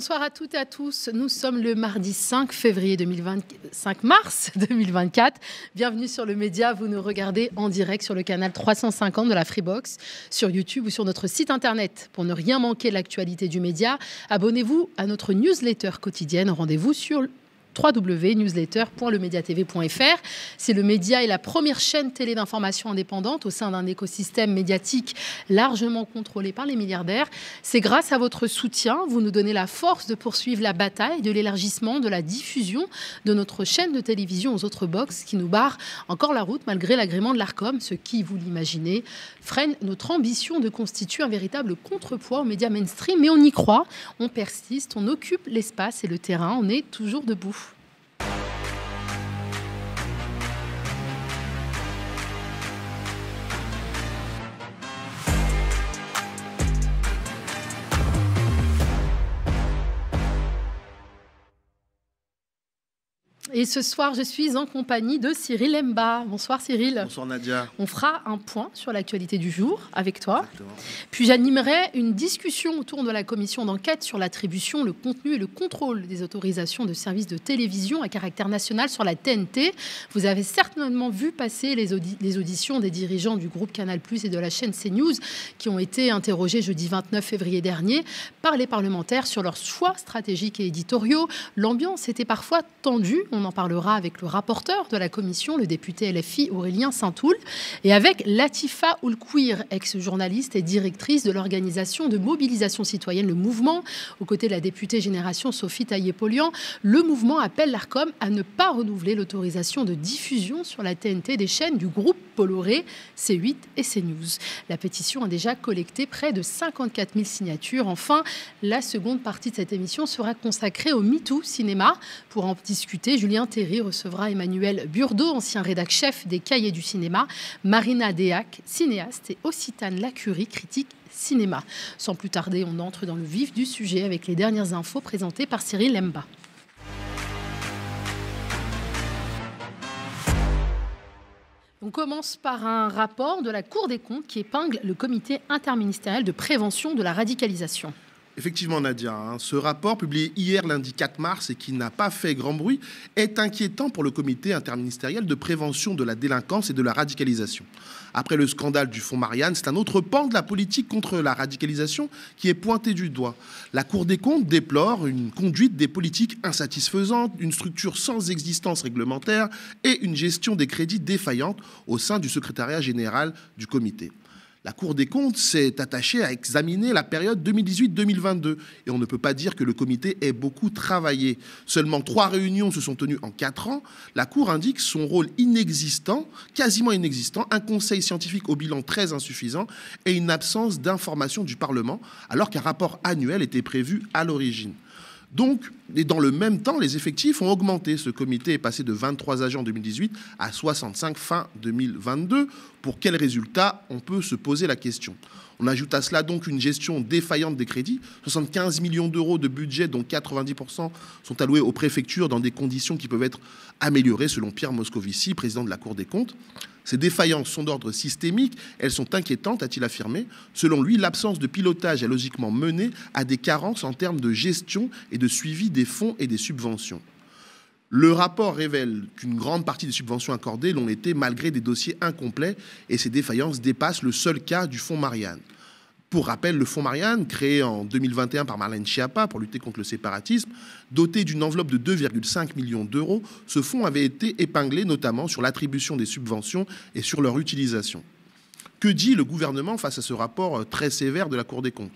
Bonsoir à toutes et à tous. Nous sommes le mardi 5 février 2025, mars 2024. Bienvenue sur le média. Vous nous regardez en direct sur le canal 350 de la Freebox, sur YouTube ou sur notre site internet. Pour ne rien manquer de l'actualité du média, abonnez-vous à notre newsletter quotidienne. Rendez-vous sur www.newsletter.lemediatv.fr. C'est le média et la première chaîne télé d'information indépendante au sein d'un écosystème médiatique largement contrôlé par les milliardaires. C'est grâce à votre soutien, vous nous donnez la force de poursuivre la bataille de l'élargissement, de la diffusion de notre chaîne de télévision aux autres box qui nous barrent encore la route malgré l'agrément de l'ARCOM, ce qui, vous l'imaginez, freine notre ambition de constituer un véritable contrepoids aux médias mainstream. Mais on y croit, on persiste, on occupe l'espace et le terrain, on est toujours debout. Et ce soir, je suis en compagnie de Cyril Emba. Bonsoir Cyril. Bonsoir Nadia. On fera un point sur l'actualité du jour avec toi. Puis j'animerai une discussion autour de la commission d'enquête sur l'attribution, le contenu et le contrôle des autorisations de services de télévision à caractère national sur la TNT. Vous avez certainement vu passer les, les auditions des dirigeants du groupe Canal+ et de la chaîne CNews qui ont été interrogés jeudi 29 février dernier par les parlementaires sur leurs choix stratégiques et éditoriaux. L'ambiance était parfois tendue on en parlera avec le rapporteur de la commission, le député LFI Aurélien Saint-Toul, et avec Latifa Oulkouir, ex-journaliste et directrice de l'organisation de mobilisation citoyenne Le Mouvement, aux côtés de la députée Génération Sophie Taillé-Polian. Le mouvement appelle l'ARCOM à ne pas renouveler l'autorisation de diffusion sur la TNT des chaînes du groupe Poloré, C8 et CNews. La pétition a déjà collecté près de 54 000 signatures. Enfin, la seconde partie de cette émission sera consacrée au MeToo Cinéma. Pour en discuter, Julien Théry recevra Emmanuel Burdeau, ancien rédacteur chef des Cahiers du cinéma, Marina Dehac, cinéaste, et Occitane Lacurie, critique cinéma. Sans plus tarder, on entre dans le vif du sujet avec les dernières infos présentées par Cyril Lemba. On commence par un rapport de la Cour des comptes qui épingle le comité interministériel de prévention de la radicalisation. Effectivement, Nadia, hein, ce rapport publié hier lundi 4 mars et qui n'a pas fait grand bruit est inquiétant pour le comité interministériel de prévention de la délinquance et de la radicalisation. Après le scandale du fonds Marianne, c'est un autre pan de la politique contre la radicalisation qui est pointé du doigt. La Cour des comptes déplore une conduite des politiques insatisfaisante, une structure sans existence réglementaire et une gestion des crédits défaillante au sein du secrétariat général du comité. La Cour des comptes s'est attachée à examiner la période 2018-2022 et on ne peut pas dire que le comité ait beaucoup travaillé. Seulement trois réunions se sont tenues en quatre ans. La Cour indique son rôle inexistant, quasiment inexistant, un conseil scientifique au bilan très insuffisant et une absence d'information du Parlement alors qu'un rapport annuel était prévu à l'origine. Donc, et dans le même temps, les effectifs ont augmenté. Ce comité est passé de 23 agents en 2018 à 65 fin 2022. Pour quels résultats On peut se poser la question. On ajoute à cela donc une gestion défaillante des crédits. 75 millions d'euros de budget, dont 90% sont alloués aux préfectures dans des conditions qui peuvent être améliorées, selon Pierre Moscovici, président de la Cour des comptes. Ces défaillances sont d'ordre systémique, elles sont inquiétantes, a-t-il affirmé. Selon lui, l'absence de pilotage a logiquement mené à des carences en termes de gestion et de suivi des fonds et des subventions. Le rapport révèle qu'une grande partie des subventions accordées l'ont été malgré des dossiers incomplets et ces défaillances dépassent le seul cas du fonds Marianne. Pour rappel, le Fonds Marianne, créé en 2021 par Marlène Schiappa pour lutter contre le séparatisme, doté d'une enveloppe de 2,5 millions d'euros, ce fonds avait été épinglé notamment sur l'attribution des subventions et sur leur utilisation. Que dit le gouvernement face à ce rapport euh, très sévère de la Cour des comptes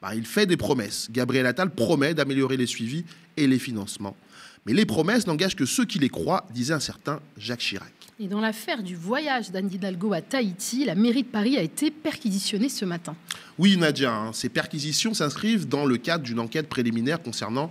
bah, Il fait des promesses. Gabriel Attal promet d'améliorer les suivis et les financements. Mais les promesses n'engagent que ceux qui les croient, disait un certain Jacques Chirac. Et dans l'affaire du voyage d'Anne Hidalgo à Tahiti, la mairie de Paris a été perquisitionnée ce matin. Oui, Nadia, hein, ces perquisitions s'inscrivent dans le cadre d'une enquête préliminaire concernant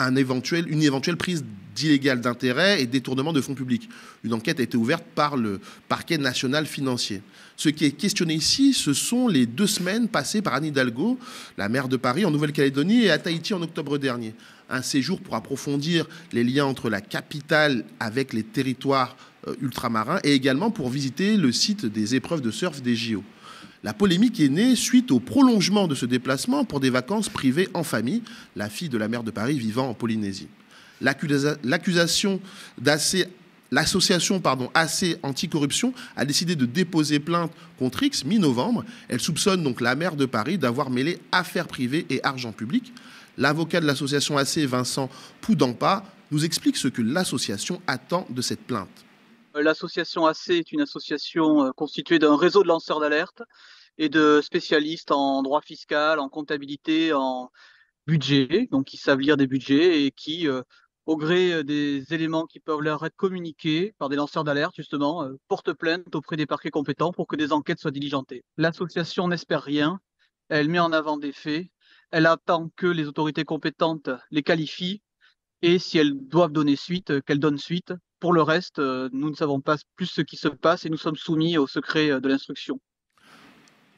une éventuelle prise d'illégal d'intérêt et détournement de fonds publics. Une enquête a été ouverte par le parquet national financier. Ce qui est questionné ici, ce sont les deux semaines passées par Anne Hidalgo, la maire de Paris, en Nouvelle-Calédonie et à Tahiti en octobre dernier. Un séjour pour approfondir les liens entre la capitale avec les territoires euh, ultramarin et également pour visiter le site des épreuves de surf des JO. La polémique est née suite au prolongement de ce déplacement pour des vacances privées en famille, la fille de la maire de Paris vivant en Polynésie. L'accusation L'association pardon, AC Anticorruption a décidé de déposer plainte contre X mi-novembre. Elle soupçonne donc la maire de Paris d'avoir mêlé affaires privées et argent public. L'avocat de l'association AC, Vincent Poudampa, nous explique ce que l'association attend de cette plainte. Euh, l'association AC est une association euh, constituée d'un réseau de lanceurs d'alerte et de spécialistes en droit fiscal, en comptabilité, en budget, donc qui savent lire des budgets et qui, euh, au gré des éléments qui peuvent leur être communiqués par des lanceurs d'alerte, justement, portent plainte auprès des parquets compétents pour que des enquêtes soient diligentées. L'association n'espère rien, elle met en avant des faits, elle attend que les autorités compétentes les qualifient et si elles doivent donner suite, qu'elles donnent suite pour le reste, euh, nous ne savons pas plus ce qui se passe et nous sommes soumis au secret euh, de l'instruction.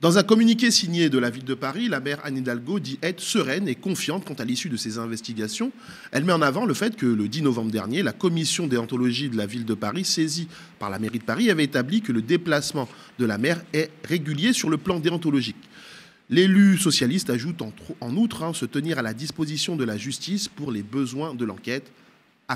Dans un communiqué signé de la ville de Paris, la maire Anne Hidalgo dit être sereine et confiante quant à l'issue de ses investigations. Elle met en avant le fait que le 10 novembre dernier, la commission déontologie de la ville de Paris, saisie par la mairie de Paris, avait établi que le déplacement de la maire est régulier sur le plan déontologique. L'élu socialiste ajoute en, outre hein, se tenir à la disposition de la justice pour les besoins de l'enquête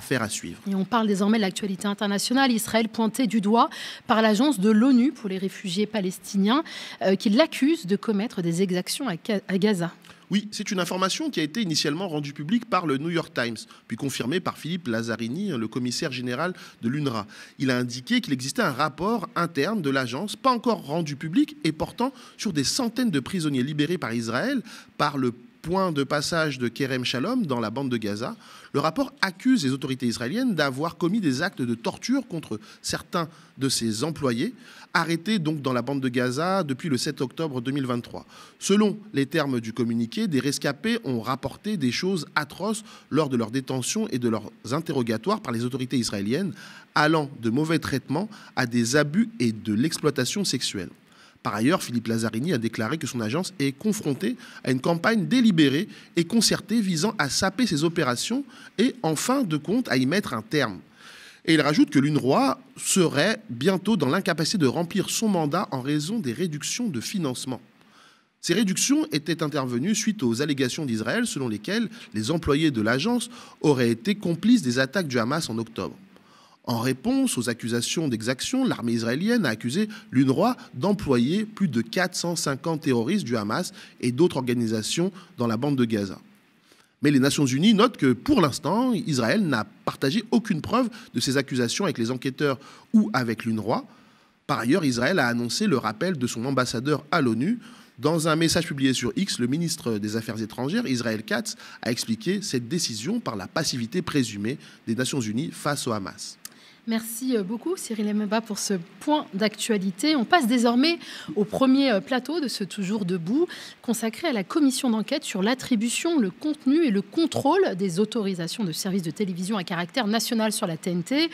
faire à suivre. Et on parle désormais de l'actualité internationale. Israël pointé du doigt par l'agence de l'ONU pour les réfugiés palestiniens euh, qui l'accuse de commettre des exactions à, Gaza. Oui, c'est une information qui a été initialement rendue publique par le New York Times, puis confirmée par Philippe Lazzarini, le commissaire général de l'UNRWA. Il a indiqué qu'il existait un rapport interne de l'agence, pas encore rendu public, et portant sur des centaines de prisonniers libérés par Israël par le point de passage de Kerem Shalom dans la bande de Gaza, le rapport accuse les autorités israéliennes d'avoir commis des actes de torture contre certains de ses employés, arrêtés donc dans la bande de Gaza depuis le 7 octobre 2023. Selon les termes du communiqué, des rescapés ont rapporté des choses atroces lors de leur détention et de leurs interrogatoires par les autorités israéliennes, allant de mauvais traitements à des abus et de l'exploitation sexuelle. Par ailleurs, Philippe Lazzarini a déclaré que son agence est confrontée à une campagne délibérée et concertée visant à saper ses opérations et, en fin de compte, à y mettre un terme. Et il rajoute que l'UNRWA serait bientôt dans l'incapacité de remplir son mandat en raison des réductions de financement. Ces réductions étaient intervenues suite aux allégations d'Israël selon lesquelles les employés de l'agence auraient été complices des attaques du Hamas en octobre. En réponse aux accusations d'exaction, l'armée israélienne a accusé l'UNRWA d'employer plus de 450 terroristes du Hamas et d'autres organisations dans la bande de Gaza. Mais les Nations Unies notent que pour l'instant, Israël n'a partagé aucune preuve de ces accusations avec les enquêteurs ou avec l'UNRWA. Par ailleurs, Israël a annoncé le rappel de son ambassadeur à l'ONU. Dans un message publié sur X, le ministre des Affaires étrangères, Israël Katz, a expliqué cette décision par la passivité présumée des Nations Unies face au Hamas. Merci euh, beaucoup Cyril Emeba pour ce point d'actualité. On passe désormais au premier euh, plateau de ce Toujours debout consacré à la commission d'enquête sur l'attribution, le contenu et le contrôle des autorisations de services de télévision à caractère national sur la TNT.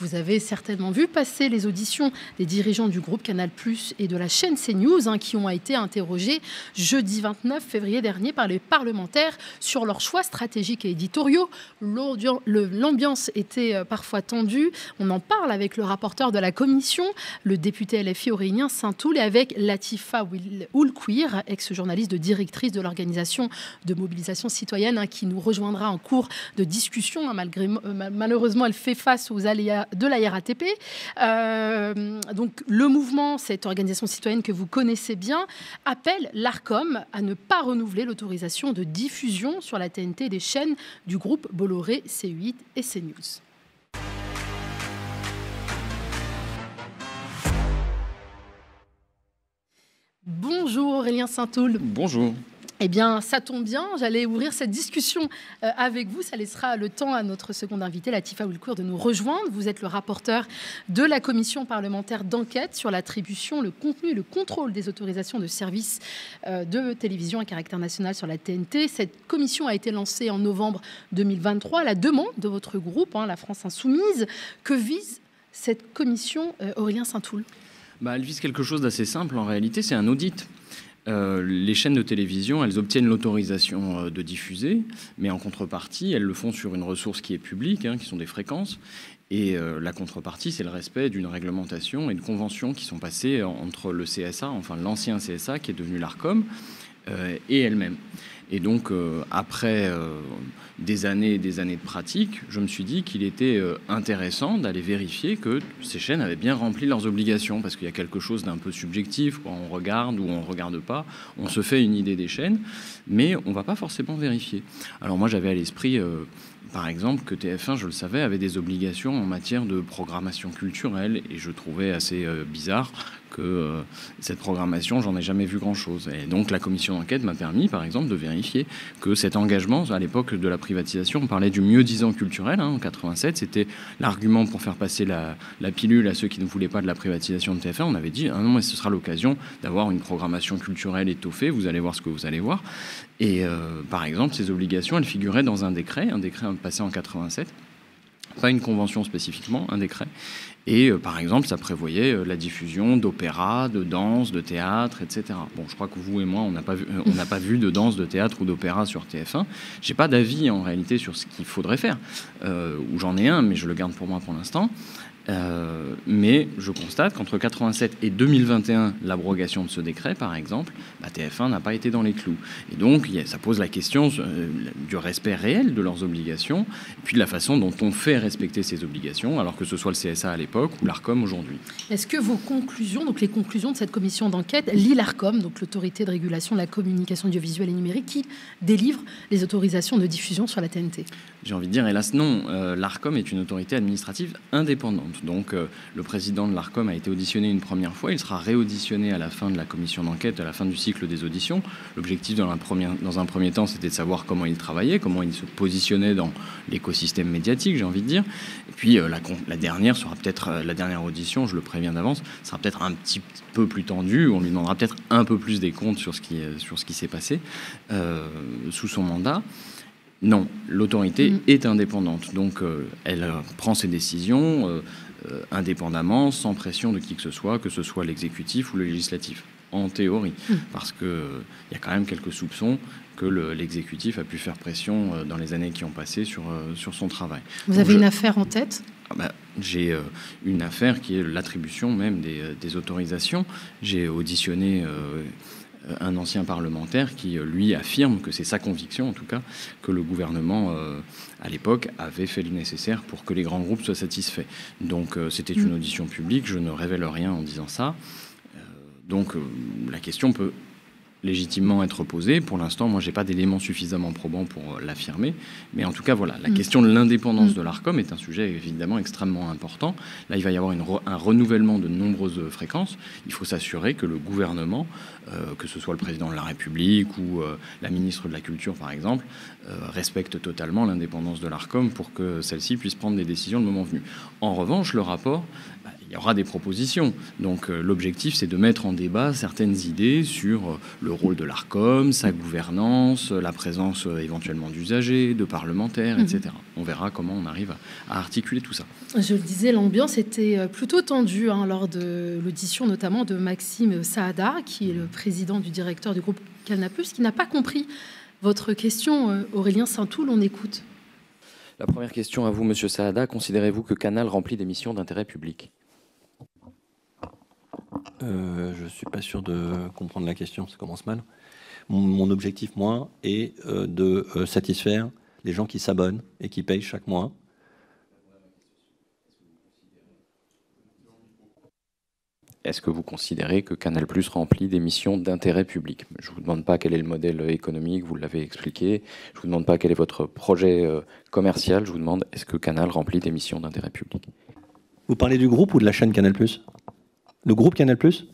Vous avez certainement vu passer les auditions des dirigeants du groupe Canal et de la chaîne CNews hein, qui ont été interrogés jeudi 29 février dernier par les parlementaires sur leurs choix stratégiques et éditoriaux. L'ambiance était euh, parfois tendue. On en parle avec le rapporteur de la commission, le député LFI Aurélien Saint-Toul, et avec Latifa Oulquir, ex-journaliste de directrice de l'organisation de mobilisation citoyenne, hein, qui nous rejoindra en cours de discussion. Hein, euh, malheureusement, elle fait face aux aléas de la RATP. Euh, donc le mouvement, cette organisation citoyenne que vous connaissez bien, appelle l'ARCOM à ne pas renouveler l'autorisation de diffusion sur la TNT des chaînes du groupe Bolloré, C8 et CNews. Bonjour Aurélien saint aul Bonjour. Eh bien, ça tombe bien, j'allais ouvrir cette discussion euh, avec vous. Ça laissera le temps à notre seconde invitée, Latifa Wilcourt, de nous rejoindre. Vous êtes le rapporteur de la commission parlementaire d'enquête sur l'attribution, le contenu et le contrôle des autorisations de services euh, de télévision à caractère national sur la TNT. Cette commission a été lancée en novembre 2023 à la demande de votre groupe, hein, la France Insoumise. Que vise cette commission, euh, Aurélien Saint-Toul bah, Elle vise quelque chose d'assez simple en réalité, c'est un audit. Euh, les chaînes de télévision, elles obtiennent l'autorisation euh, de diffuser, mais en contrepartie, elles le font sur une ressource qui est publique, hein, qui sont des fréquences. Et euh, la contrepartie, c'est le respect d'une réglementation et de conventions qui sont passées entre le CSA, enfin l'ancien CSA qui est devenu l'ARCOM, et elle-même. Et donc, euh, après euh, des années et des années de pratique, je me suis dit qu'il était euh, intéressant d'aller vérifier que ces chaînes avaient bien rempli leurs obligations, parce qu'il y a quelque chose d'un peu subjectif, on regarde ou on ne regarde pas, on se fait une idée des chaînes, mais on ne va pas forcément vérifier. Alors moi, j'avais à l'esprit par exemple, que TF1, je le savais, avait des obligations en matière de programmation culturelle, et je trouvais assez bizarre que euh, cette programmation, j'en ai jamais vu grand-chose. Et donc la commission d'enquête m'a permis, par exemple, de vérifier que cet engagement, à l'époque de la privatisation, on parlait du mieux-disant culturel, hein, en 87, c'était l'argument pour faire passer la, pilule à ceux qui ne voulaient pas de la privatisation de TF1. On avait dit, ah non, mais ce sera l'occasion d'avoir une programmation culturelle étoffée, vous allez voir ce que vous allez voir. Et euh, par exemple, ces obligations, elles figuraient dans un décret, un décret passé en 87 pas une convention spécifiquement, un décret, et euh, par exemple, ça prévoyait euh, la diffusion d'opéra, de danse, de théâtre, etc. Bon, je crois que vous et moi, on n'a pas, vu, euh, de danse, de théâtre ou d'opéra sur TF1. J'ai pas d'avis en réalité sur ce qu'il faudrait faire, ou j'en ai un, mais je le garde pour moi pour l'instant. Euh, mais je constate qu'entre 87 et 2021, l'abrogation de ce décret, par exemple, bah, TF1 n'a pas été dans les clous. Et donc, ça pose la question euh, du respect réel de leurs obligations, puis de la façon dont on fait respecter ces obligations, alors que ce soit le CSA à l'époque ou l'ARCOM aujourd'hui. Est-ce que vos conclusions, donc les conclusions de cette commission d'enquête, lient l'ARCOM, donc l'autorité de régulation de la communication audiovisuelle et numérique, qui délivre les autorisations de diffusion sur la TNT J'ai envie de dire, hélas non, euh, l'ARCOM est une autorité administrative indépendante. Donc euh, le président de l'ARCOM a été auditionné une première fois, il sera réauditionné à la fin de la commission d'enquête, à la fin du cycle des auditions. L'objectif dans, dans, un premier temps, c'était de savoir comment il travaillait, comment il se positionnait dans l'écosystème médiatique, j'ai envie de dire. Et puis euh, la, la, dernière sera peut-être, euh, la dernière audition, je le préviens d'avance, sera peut-être un petit peu plus tendue, on lui demandera peut-être un peu plus des comptes sur ce qui, qui s'est passé sous son mandat. Non, l'autorité mmh. est indépendante. Donc, elle prend ses décisions. Euh, indépendamment, sans pression de qui que ce soit, que ce soit l'exécutif ou le législatif, en théorie, hmm. parce qu'il il y a quand même quelques soupçons que l'exécutif a pu faire pression euh, dans les années qui ont passé sur, euh, sur son travail. Vous avez une affaire en tête ah bah, j'ai une affaire qui est l'attribution même des, autorisations. J'ai auditionné euh, un ancien parlementaire qui, euh, lui, affirme que c'est sa conviction, en tout cas, que le gouvernement, euh, à l'époque, avait fait le nécessaire pour que les grands groupes soient satisfaits. Donc c'était une mm. audition publique, je ne révèle rien en disant ça. donc la question peut légitimement être posée. Pour l'instant, moi, j'ai pas d'éléments suffisamment probants pour euh, l'affirmer. Mais en tout cas, voilà, la mm. question de l'indépendance mm. de l'ARCOM est un sujet évidemment extrêmement important. Là, il va y avoir un renouvellement de nombreuses euh, fréquences. Il faut s'assurer que le gouvernement, euh, que ce soit le président de la République ou la ministre de la Culture, par exemple, respecte totalement l'indépendance de l'ARCOM pour que celle-ci puisse prendre des décisions le moment venu. En revanche, le rapport bah, il y aura des propositions. Donc euh, l'objectif, c'est de mettre en débat certaines idées sur euh, le rôle de l'ARCOM, sa gouvernance, euh, la présence éventuellement d'usagers, de parlementaires, etc. Mhm. On verra comment on arrive à, articuler tout ça. Je le disais, l'ambiance était plutôt tendue hein, lors de l'audition notamment de Maxime Saada, qui est le mhm. président du directeur du groupe Canapus, qui n'a pas compris votre question, Aurélien Saint-Toul. On écoute. La première question à vous, Monsieur Saada. Considérez-vous que Canal remplit des missions d'intérêt public euh, Je ne suis pas sûr de comprendre la question, ça commence mal. Mon, objectif, moi, est euh, de euh, satisfaire les gens qui s'abonnent et qui payent chaque mois est-ce que vous considérez que Canal Plus remplit des missions d'intérêt public Je ne vous demande pas quel est le modèle économique, vous l'avez expliqué. Je ne vous demande pas quel est votre projet euh, commercial. Je vous demande est-ce que Canal remplit des missions d'intérêt public Vous parlez du groupe ou de la chaîne Canal Plus Le groupe Canal Plus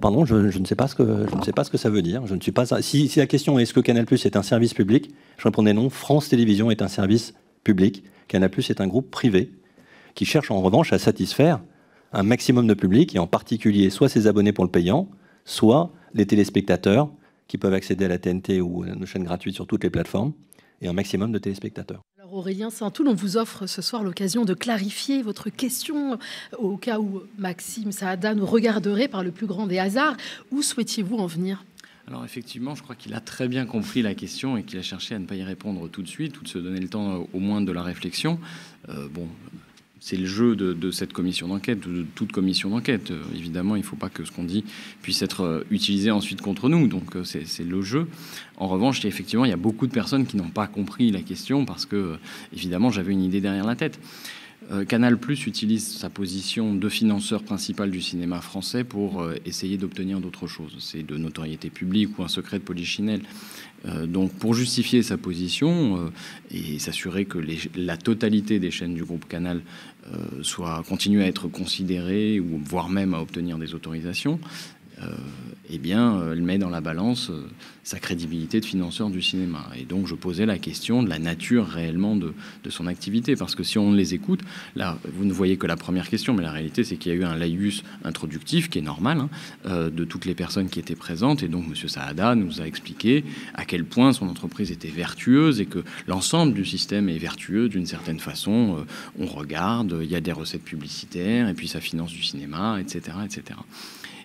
pardon, je, ne sais pas ce que je ne sais pas ce que ça veut dire. Je ne suis pas si, la question est est-ce que Canal+ est un service public, je répondais non. France Télévisions est un service public. Canal+ est un groupe privé qui cherche en revanche à satisfaire un maximum de public, et en particulier soit ses abonnés pour le payant, soit les téléspectateurs qui peuvent accéder à la TNT ou à nos chaînes gratuites sur toutes les plateformes, et un maximum de téléspectateurs. Alors Aurélien Saint-Toul, on vous offre ce soir l'occasion de clarifier votre question euh, au cas où Maxime Saada nous regarderait par le plus grand des hasards. Où souhaitiez-vous en venir alors effectivement, je crois qu'il a très bien compris la question et qu'il a cherché à ne pas y répondre tout de suite, ou de se donner le temps euh, au moins de la réflexion. Euh, bon, c'est le jeu de, cette commission d'enquête, de toute commission d'enquête. Euh, évidemment, il ne faut pas que ce qu'on dit puisse être euh, utilisé ensuite contre nous. Donc, euh, c'est le jeu. En revanche, effectivement, il y a beaucoup de personnes qui n'ont pas compris la question parce que, évidemment, j'avais une idée derrière la tête. Canal Plus utilise sa position de financeur principal du cinéma français pour essayer d'obtenir d'autres choses. C'est de notoriété publique ou un secret de polichinelle. Euh, donc pour justifier sa position euh, et s'assurer que la totalité des chaînes du groupe Canal euh, soit continue à être considérée ou voire même à obtenir des autorisations, euh, eh bien, euh, elle met dans la balance euh, sa crédibilité de financeur du cinéma. Et donc, je posais la question de la nature réellement de, son activité, parce que si on les écoute, là, vous ne voyez que la première question, mais la réalité, c'est qu'il y a eu un laïus introductif, qui est normal, hein, de toutes les personnes qui étaient présentes. Et donc, M. Saada nous a expliqué à quel point son entreprise était vertueuse et que l'ensemble du système est vertueux d'une certaine façon. on regarde, il y a des recettes publicitaires, et puis ça finance du cinéma, etc., etc.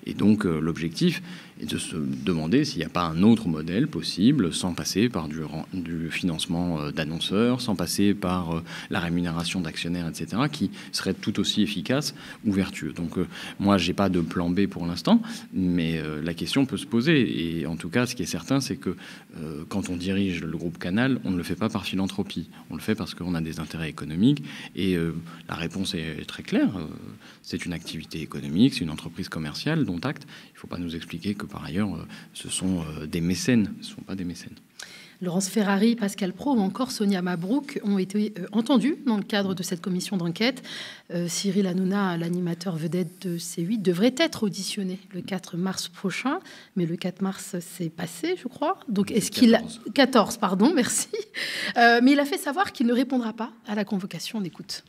Et donc euh, l'objectif, et de se demander s'il n'y a pas un autre modèle possible sans passer par du, du financement euh, d'annonceurs, sans passer par euh, la rémunération d'actionnaires, etc., qui serait tout aussi efficace ou vertueux. Donc euh, moi, je n'ai pas de plan B pour l'instant, mais la question peut se poser. Et en tout cas, ce qui est certain, c'est que quand on dirige le groupe Canal, on ne le fait pas par philanthropie, on le fait parce qu'on a des intérêts économiques. Et la réponse est très claire, c'est une activité économique, c'est une entreprise commerciale dont acte, ne faut pas nous expliquer que par ailleurs, euh, ce sont euh, des mécènes, ce ne sont pas des mécènes. Laurence Ferrari, Pascal Pro ou encore Sonia Mabrouk ont été euh, entendus dans le cadre de cette commission d'enquête. Cyril Hanouna, l'animateur vedette de C8, devrait être auditionné le 4 mars prochain, mais le 4 mars s'est passé, je crois. Donc est-ce qu'il a 14, pardon, merci. mais il a fait savoir qu'il ne répondra pas à la convocation d'écoute.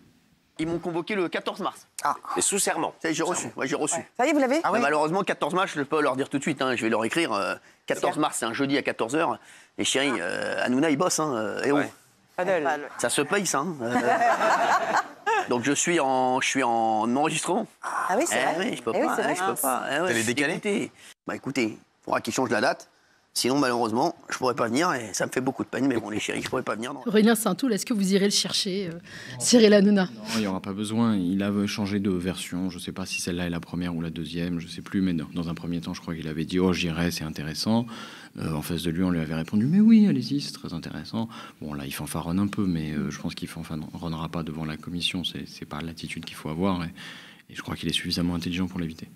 Ils m'ont convoqué le 14 mars. Ah. Et sous serment. j'ai reçu. j'ai reçu. Ça y est, vous l'avez ah Malheureusement, 14 mars, je ne peux pas leur dire tout de suite. Hein. Je vais leur écrire. 14 euh, mars, c'est un jeudi à 14h. Et chérie, ah. euh, Hanouna, il bosse. Hein, euh, et oh. Ça se paye, ça. Hein, euh. Donc je suis en, je suis enregistrement. Ah oui, c'est eh vrai. Oui, je peux eh peux ah. pas. Eh décalé. Bah, écoutez, bah, faudra qu'ils changent la date. Sinon, malheureusement, je ne pourrais pas venir et ça me fait beaucoup de peine. Mais bon, les chéris, je ne pourrais pas venir. Non. Aurélien Saint-Toul, est-ce que vous irez le chercher, euh, Cyril Hanouna Non, il n'y aura pas besoin. Il a changé de version. Je ne sais pas si celle-là est la première ou la deuxième, je ne sais plus. Mais dans un premier temps, je crois qu'il avait dit Oh, j'irai, c'est intéressant. Euh, en face de lui, on lui avait répondu Mais oui, allez-y, c'est très intéressant. Bon, là, il fanfaronne un peu, mais euh, je pense qu'il ne fanfaronnera pas devant la commission. Ce n'est pas l'attitude qu'il faut avoir. et je crois qu'il est suffisamment intelligent pour l'éviter.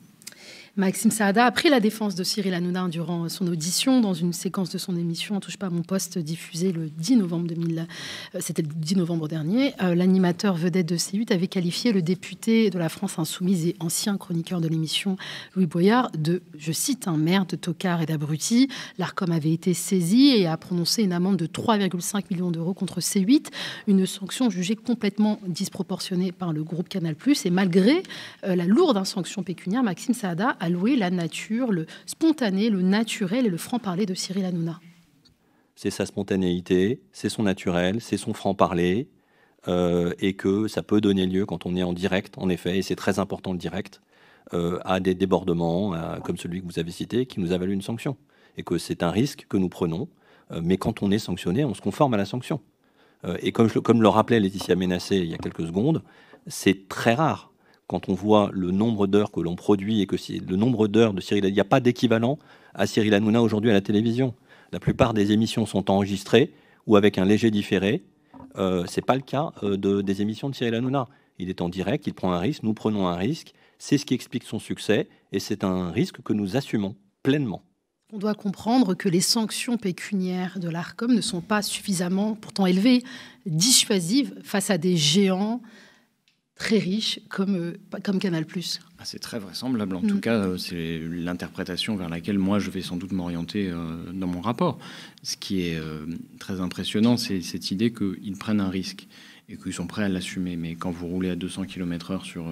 Maxime Saada a pris la défense de Cyril Hanouna durant son audition dans une séquence de son émission touche pas à mon poste diffusée le 10 novembre 2000. Euh, c'était le 10 novembre dernier. Euh, l'animateur vedette de C8 avait qualifié le député de la France insoumise et ancien chroniqueur de l'émission Louis Boyard de, je cite, un maire de tocard et d'abruti. L'Arcom avait été saisi et a prononcé une amende de 3,5 millions d'euros contre C8, une sanction jugée complètement disproportionnée par le groupe Canal+. Et malgré euh, la lourde sanction pécuniaire, Maxime Saada allouer la nature, le spontané, le naturel et le franc-parler de Cyril Hanouna C'est sa spontanéité, c'est son naturel, c'est son franc-parler, euh, et que ça peut donner lieu, quand on est en direct, en effet, et c'est très important le direct, euh, à des débordements comme celui que vous avez cité, qui nous a valu une sanction. Et que c'est un risque que nous prenons, euh, mais quand on est sanctionné, on se conforme à la sanction. et comme, comme le rappelait Laetitia Ménassé il y a quelques secondes, c'est très rare quand on voit le nombre d'heures que l'on produit et que le nombre d'heures de Cyril, il n'y a pas d'équivalent à Cyril Hanouna aujourd'hui à la télévision. La plupart des émissions sont enregistrées ou avec un léger différé. Euh, ce n'est pas le cas euh, de, des émissions de Cyril Hanouna. Il est en direct, il prend un risque, nous prenons un risque. C'est ce qui explique son succès et c'est un risque que nous assumons pleinement. On doit comprendre que les sanctions pécuniaires de l'ARCOM ne sont pas suffisamment, pourtant élevées, dissuasives face à des géants, très riche comme, euh, comme Canal ah, ⁇ c'est très vraisemblable. En mm. tout cas, euh, c'est l'interprétation vers laquelle moi je vais sans doute m'orienter euh, dans mon rapport. Ce qui est très impressionnant, c'est cette idée qu'ils prennent un risque et qu'ils sont prêts à l'assumer. Mais quand vous roulez à 200 km/h sur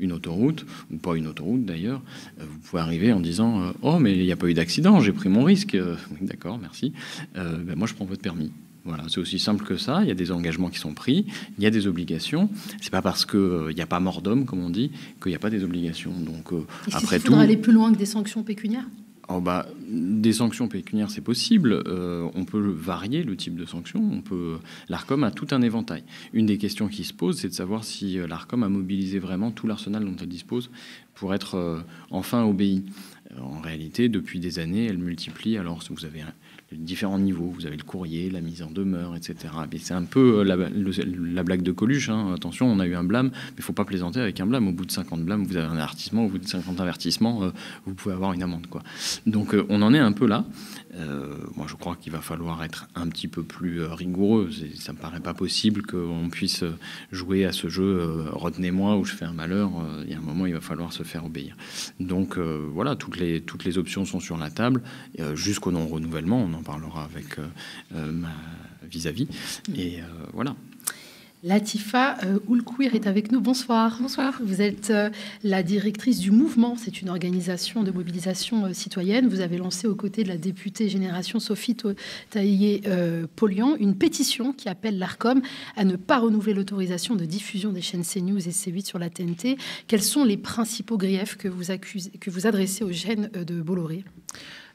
une autoroute, ou pas une autoroute d'ailleurs, vous pouvez arriver en disant Oh, mais il n'y a pas eu d'accident, j'ai pris mon risque. D'accord, merci. Ben, moi, je prends votre permis. Voilà, c'est aussi simple que ça. Il y a des engagements qui sont pris, il y a des obligations. C'est pas parce qu'il euh, n'y a pas mort d'homme, comme on dit, qu'il n'y a pas des obligations. Donc, euh, Et après tout. aller plus loin que des sanctions pécuniaires oh, bah, des sanctions pécuniaires, c'est possible. Euh, on peut varier le type de sanctions. L'Arcom a tout un éventail. Une des questions qui se pose, c'est de savoir si l'Arcom a mobilisé vraiment tout l'arsenal dont elle dispose pour être enfin obéie. En réalité, depuis des années, elle multiplie. Alors, vous avez différents niveaux. Vous avez le courrier, la mise en demeure, etc. c'est un peu euh, la, blague de Coluche. Hein. Attention, on a eu un blâme, mais il faut pas plaisanter avec un blâme. Au bout de 50 blâmes, vous avez un avertissement. Au bout de 50 avertissements, euh, vous pouvez avoir une amende. Quoi. Donc euh, on en est un peu là. Euh, moi, je crois qu'il va falloir être un petit peu plus euh, rigoureux. Ça me paraît pas possible qu'on puisse euh, jouer à ce jeu retenez-moi ou je fais un malheur. Il y a un moment, il va falloir se faire obéir. Donc voilà, toutes les, toutes les options sont sur la table jusqu'au non-renouvellement. On en parlera avec ma vis-à-vis. -vis. Et voilà. Latifa euh, Oulkouir est avec nous. Bonsoir. Bonsoir. Vous êtes euh, la directrice du Mouvement. C'est une organisation de mobilisation euh, citoyenne. Vous avez lancé aux côtés de la députée Génération Sophie Taillé-Polian une pétition qui appelle l'ARCOM à ne pas renouveler l'autorisation de diffusion des chaînes CNews et C8 sur la TNT. Quels sont les principaux griefs que vous, accusez, que vous adressez aux gènes de Bolloré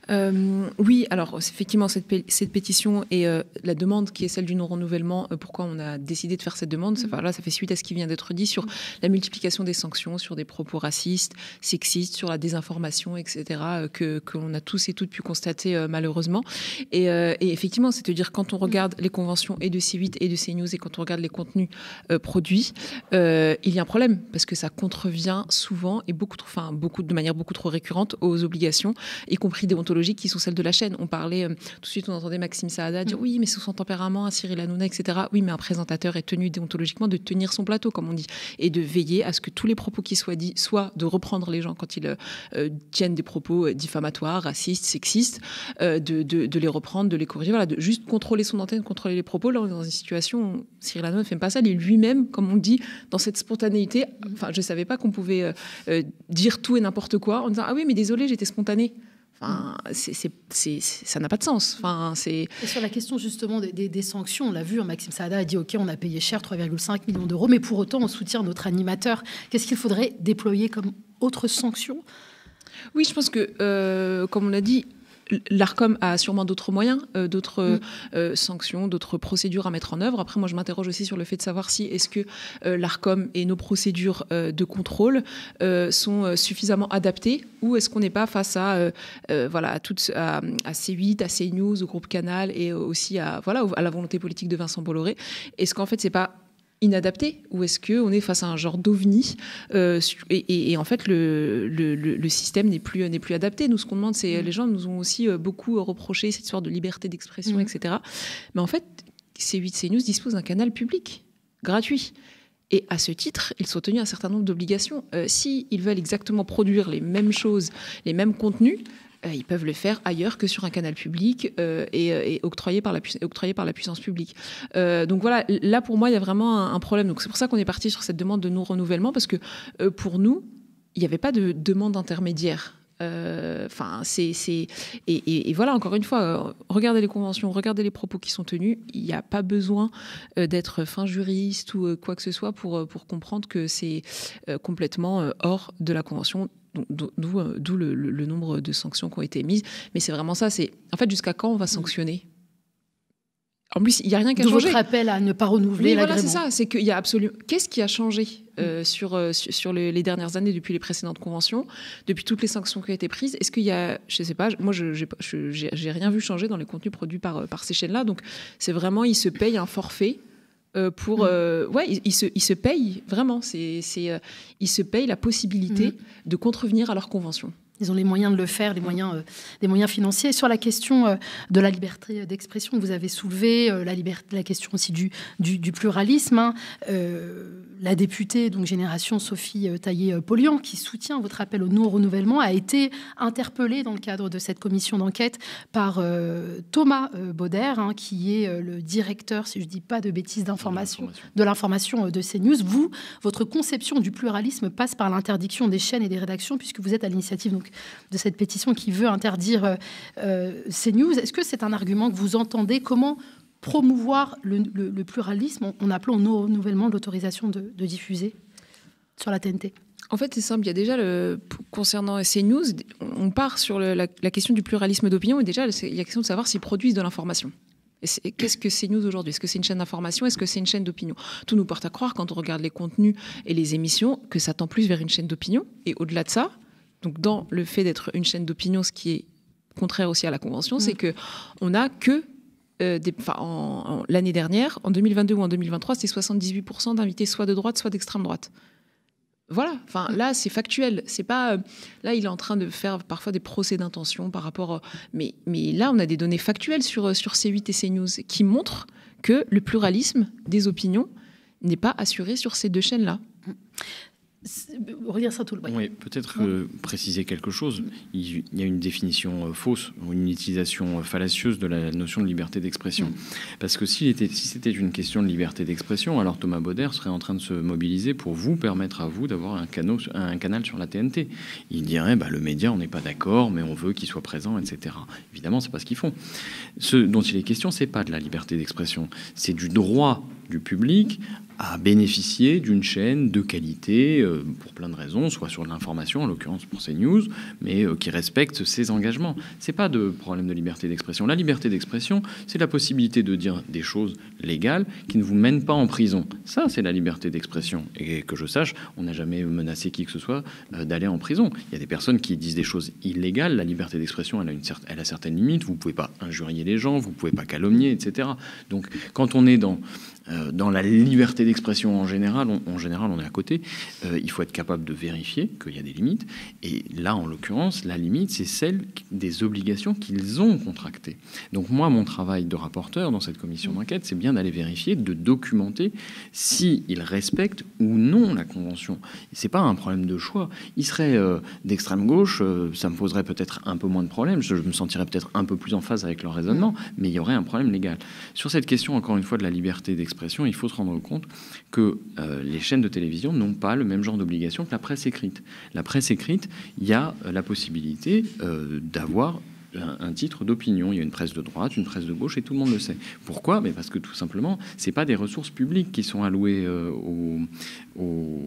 euh, oui, alors effectivement, cette, pétition et euh, la demande qui est celle du non-renouvellement, euh, pourquoi on a décidé de faire cette demande, mm. là, ça fait suite à ce qui vient d'être dit sur mm. la multiplication des sanctions, sur des propos racistes, sexistes, sur la désinformation, etc., que, l'on a tous et toutes pu constater malheureusement. Et, effectivement, c'est-à-dire quand on mm. regarde les conventions et de C8 et de CNews et quand on regarde les contenus produits, il y a un problème parce que ça contrevient souvent et beaucoup, beaucoup, de manière beaucoup trop récurrente aux obligations, y compris déontologiques qui sont celles de la chaîne. On parlait, euh, tout de suite, on entendait Maxime Saada dire mm. oui, mais sous son tempérament, Cyril Hanouna, etc. Oui, mais un présentateur est tenu déontologiquement de tenir son plateau, comme on dit, et de veiller à ce que tous les propos qui soient dits soient de reprendre les gens quand ils euh, euh, tiennent des propos diffamatoires, racistes, sexistes, de, les reprendre, de les corriger, voilà, de juste contrôler son antenne, contrôler les propos. Là, on est dans une situation où Cyril Hanouna ne fait pas ça, il est lui-même, comme on dit, dans cette spontanéité. Enfin, je ne savais pas qu'on pouvait dire tout et n'importe quoi en disant ah oui, mais désolé, j'étais spontané ça n'a pas de sens. c'est... sur la question justement des, sanctions, on l'a vu, hein, Maxime Saada a dit OK, on a payé cher 3,5 millions d'euros, mais pour autant, on soutient notre animateur. Qu'est-ce qu'il faudrait déployer comme autre sanction Oui, je pense que, euh, comme on l'a dit, L'ARCOM a sûrement d'autres moyens, euh, d'autres mm. euh, sanctions, d'autres procédures à mettre en œuvre. Après, moi, je m'interroge aussi sur le fait de savoir si est-ce que euh, l'ARCOM et nos procédures de contrôle sont suffisamment adaptées ou est-ce qu'on n'est pas face à, voilà, à, toutes, à, à, C8, à CNews, au groupe Canal et aussi à, voilà, à la volonté politique de Vincent Bolloré Est-ce qu'en fait, c'est pas inadapté ou est-ce qu'on est face à un genre d'ovni euh, et, en fait le, système n'est plus, n'est plus adapté Nous, ce qu'on demande, c'est mm. les gens nous ont aussi euh, beaucoup reproché cette histoire de liberté d'expression, mm. etc. Mais en fait, C8 News dispose d'un canal public, gratuit. Et à ce titre, ils sont tenus à un certain nombre d'obligations. Euh, S'ils veulent exactement produire les mêmes choses, les mêmes contenus, euh, ils peuvent le faire ailleurs que sur un canal public euh, euh, et, octroyé, par la par la puissance publique. donc voilà, là pour moi, il y a vraiment un, problème. Donc c'est pour ça qu'on est parti sur cette demande de non-renouvellement, parce que pour nous, il n'y avait pas de demande intermédiaire. Enfin, c'est et, voilà encore une fois, regardez les conventions, regardez les propos qui sont tenus. Il n'y a pas besoin d'être fin juriste ou quoi que ce soit pour pour comprendre que c'est complètement hors de la convention d'où euh, le, le, nombre de sanctions qui ont été mises. Mais c'est vraiment ça, c'est en fait jusqu'à quand on va sanctionner en plus, il n'y a rien qui a changé. votre appel à ne pas renouveler l'agrément. Voilà, c'est ça. C'est qu'il y a absolument. Qu'est-ce qui a changé euh, mm. sur, euh, sur les, dernières années depuis les précédentes conventions, depuis toutes les sanctions qui ont été prises Est-ce qu'il y a, je ne sais pas, moi je n'ai rien vu changer dans les contenus produits par, par ces chaînes-là. Donc c'est vraiment, ils se payent un forfait euh, pour mm. euh, ouais ils, se, ils, se payent vraiment c'est c'est euh, ils se payent la possibilité mm. de contrevenir à leur convention ils ont les moyens de le faire, les mm. euh, moyens, financiers. sur la question euh, de la liberté d'expression, vous avez soulevé euh, la, liberté, la question aussi du, pluralisme. Hein, la députée donc Génération Sophie Taillé-Polian, qui soutient votre appel au non-renouvellement, a été interpellée dans le cadre de cette commission d'enquête par Thomas Bauder, hein, qui est le directeur, si je ne dis pas de bêtises, d'information, de l'information de CNews. Vous, votre conception du pluralisme passe par l'interdiction des chaînes et des rédactions, puisque vous êtes à l'initiative de cette pétition qui veut interdire euh, euh, ces news. Est-ce que c'est un argument que vous entendez Comment promouvoir le, pluralisme en, appelant au renouvellement l'autorisation de, diffuser sur la TNT en fait, c'est simple. Il y a déjà, le, concernant CNews, on part sur la, question du pluralisme d'opinion et déjà, il y a la question de savoir s'ils produisent de l'information. Qu'est-ce que CNews aujourd'hui Est-ce que c'est une chaîne d'information Est-ce que c'est une chaîne d'opinion Tout nous porte à croire, quand on regarde les contenus et les émissions, que ça tend plus vers une chaîne d'opinion. Et au-delà de ça, donc dans le fait d'être une chaîne d'opinion, ce qui est contraire aussi à la convention, c'est mm. que on que euh, l'année dernière, en 2022 ou en 2023, c'est 78% d'invités soit de droite, soit d'extrême droite. Voilà. Enfin, mm. là, c'est factuel. C'est pas. Euh, là, il est en train de faire parfois des procès d'intention par rapport. Euh, mais, mais là, on a des données factuelles sur, sur C8 et CNews qui montrent que le pluralisme des opinions n'est pas assuré sur ces deux chaînes-là. Mm. Euh, relire ça tout le Oui, peut-être euh, préciser quelque chose. Il, y a une définition euh, fausse ou une utilisation fallacieuse de la notion de liberté d'expression. Mm. Parce que si c'était une question de liberté d'expression, alors Thomas Bauder serait en train de se mobiliser pour vous permettre à vous d'avoir un, un, canal sur la TNT. Il dirait bah, le média, on n'est pas d'accord, mais on veut qu'il soit présent, etc. Évidemment, c'est pas ce qu'ils font. Ce dont il est question, c'est pas de la liberté d'expression, c'est du droit du public à bénéficier d'une chaîne de qualité euh, pour plein de raisons, soit sur l'information, en l'occurrence pour CNews, mais euh, qui respecte ses engagements. C'est pas de problème de liberté d'expression. La liberté d'expression, c'est la possibilité de dire des choses légales qui ne vous mènent pas en prison. Ça, c'est la liberté d'expression. Et que je sache, on n'a jamais menacé qui que ce soit euh, d'aller en prison. Il y a des personnes qui disent des choses illégales. La liberté d'expression, elle a une certaine, elle certaines limites. Vous pouvez pas injurier les gens, vous pouvez pas calomnier, etc. Donc, quand on est dans dans la liberté d'expression expression en général, on, en général, on est à côté. Euh, il faut être capable de vérifier qu'il y a des limites. Et là, en l'occurrence, la limite, c'est celle des obligations qu'ils ont contractées. Donc moi, mon travail de rapporteur dans cette commission d'enquête, c'est bien d'aller vérifier, de documenter s'ils respectent ou non la Convention. C'est pas un problème de choix. Ils seraient euh, d'extrême gauche, euh, ça me poserait peut-être un peu moins de problèmes, je, je me sentirais peut-être un peu plus en phase avec leur raisonnement, mais il y aurait un problème légal. Sur cette question, encore une fois, de la liberté d'expression, il faut se rendre compte que euh, les chaînes de télévision n'ont pas le même genre d'obligation que la presse écrite. La presse écrite, il y a euh, la possibilité euh, d'avoir un, titre d'opinion. Il y a une presse de droite, une presse de gauche, et tout le monde le sait. Pourquoi Mais parce que tout simplement, c'est pas des ressources publiques qui sont allouées euh, aux,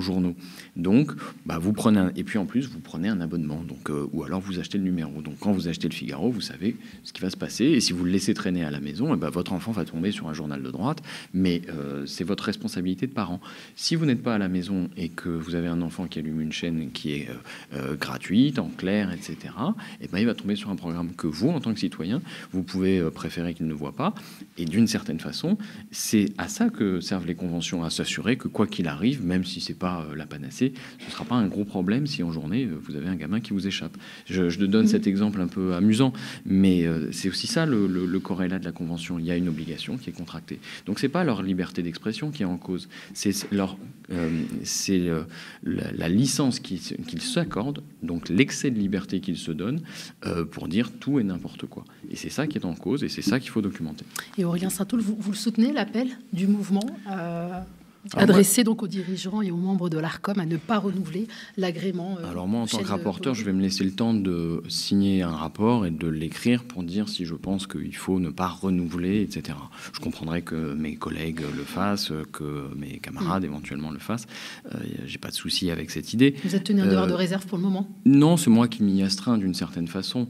journaux. Donc, bah, vous prenez un, et puis en plus, vous prenez un abonnement. Donc, euh, ou alors vous achetez le numéro. Donc, quand vous achetez le Figaro, vous savez ce qui va se passer. Et si vous le laissez traîner à la maison, et eh bah, ben, votre enfant va tomber sur un journal de droite. Mais euh, c'est votre responsabilité de parent. Si vous n'êtes pas à la maison et que vous avez un enfant qui allume une chaîne qui est gratuite, en clair, etc., et eh ben il va tomber sur sur un programme que vous, en tant que citoyen, vous pouvez euh, préférer qu'il ne voit pas. Et d'une certaine façon, c'est à ça que servent les conventions, à s'assurer que quoi qu'il arrive, même si c'est pas euh, la panacée, ce ne sera pas un gros problème si en journée euh, vous avez un gamin qui vous échappe. Je, donne mmh. cet exemple un peu amusant, mais c'est aussi ça le, le, de la convention. Il y a une obligation qui est contractée. Donc c'est pas leur liberté d'expression qui est en cause, c'est leur c'est la, licence qu'ils s'accordent, donc l'excès de liberté qu'ils se donnent pour dire tout et n'importe quoi. Et c'est ça qui est en cause et c'est ça qu'il faut documenter. Et Aurélien saint vous, vous, le soutenez, l'appel du mouvement euh, ah, adressé donc aux dirigeants et aux membres de l'ARCOM à ne pas renouveler l'agrément. Euh, alors moi, en tant que rapporteur, je vais me laisser le temps de signer un rapport et de l'écrire pour dire si je pense qu'il faut ne pas renouveler, etc. Je comprendrai que mes collègues le fassent, que mes camarades mm. éventuellement le fassent. Je euh, J'ai pas de souci avec cette idée. Vous êtes tenu en dehors euh, de réserve pour le moment Non, c'est moi qui m'y astreins d'une certaine façon.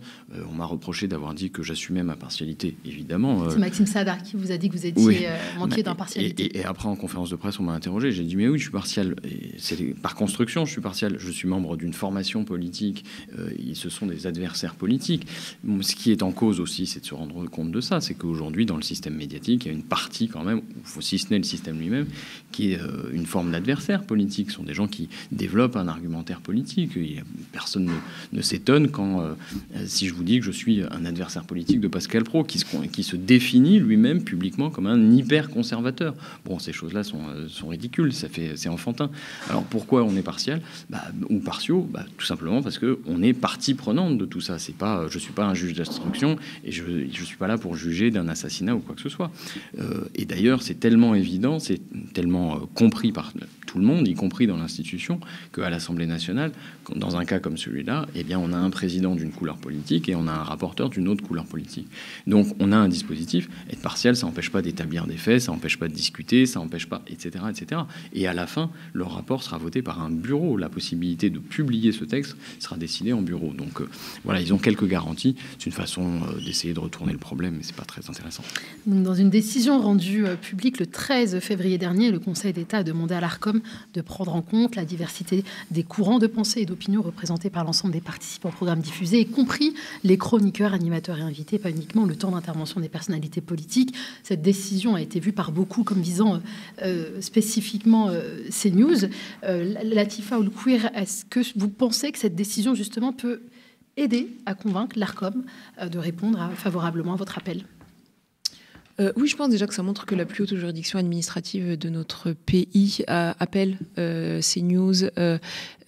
on m'a reproché d'avoir dit que j'assumais ma partialité, évidemment. C'est Maxime Sadar qui vous a dit que vous étiez manqué d'impartialité. Et, et, après, en conférence de presse, m'a interrogé, j'ai dit mais oui, je suis partiel. Et par construction, je suis partiel. Je suis membre d'une formation politique. Ils euh, et ce sont des adversaires politiques. Ce qui est en cause aussi, c'est de se rendre compte de ça, c'est qu'aujourd'hui, dans le système médiatique, il y a une partie quand même, si ce n'est le système lui-même, qui est euh, une forme d'adversaire politique. Ce sont des gens qui développent un argumentaire politique. Personne ne, s'étonne quand, euh, si je vous dis que je suis un adversaire politique de Pascal Pro, qui se, qui se définit lui-même publiquement comme un hyper conservateur. Bon, ces choses-là sont, sont ridicules, ça fait, c'est enfantin. Alors pourquoi on est partiel bah, ou partiaux bah, Tout simplement parce que on est partie prenante de tout ça. C'est pas, je suis pas un juge d'instruction et je, je suis pas là pour juger d'un assassinat ou quoi que ce soit. Euh, et d'ailleurs, c'est tellement évident, c'est tellement euh, compris par tout le monde, y compris dans l'institution, qu'à l'Assemblée nationale, dans un cas comme celui-là, eh bien, on a un président d'une couleur politique et on a un rapporteur d'une autre couleur politique. Donc, on a un dispositif. Être partiel, ça n'empêche pas d'établir des faits, ça n'empêche pas de discuter, ça n'empêche pas, etc etc., Et à la fin, le rapport sera voté par un bureau. La possibilité de publier ce texte sera décidée en bureau. Donc euh, voilà, ils ont quelques garanties. C'est une façon euh, d'essayer de retourner le problème, mais c'est pas très intéressant. dans une décision rendue euh, publique le 13 février dernier, le Conseil d'État a demandé à l'Arcom de prendre en compte la diversité des courants de pensée et d'opinion représentés par l'ensemble des participants au programme diffusé, y compris les chroniqueurs, animateurs et invités, pas uniquement le temps d'intervention des personnalités politiques. Cette décision a été vue par beaucoup comme visant spécifiquement euh, CNews, euh, Latifa ou le queer, est-ce que vous pensez que cette décision justement peut aider à convaincre l'ARCOM euh, de répondre favorablement à votre appel oui, je pense déjà que ça montre que la plus haute juridiction administrative de notre pays appelle CNews,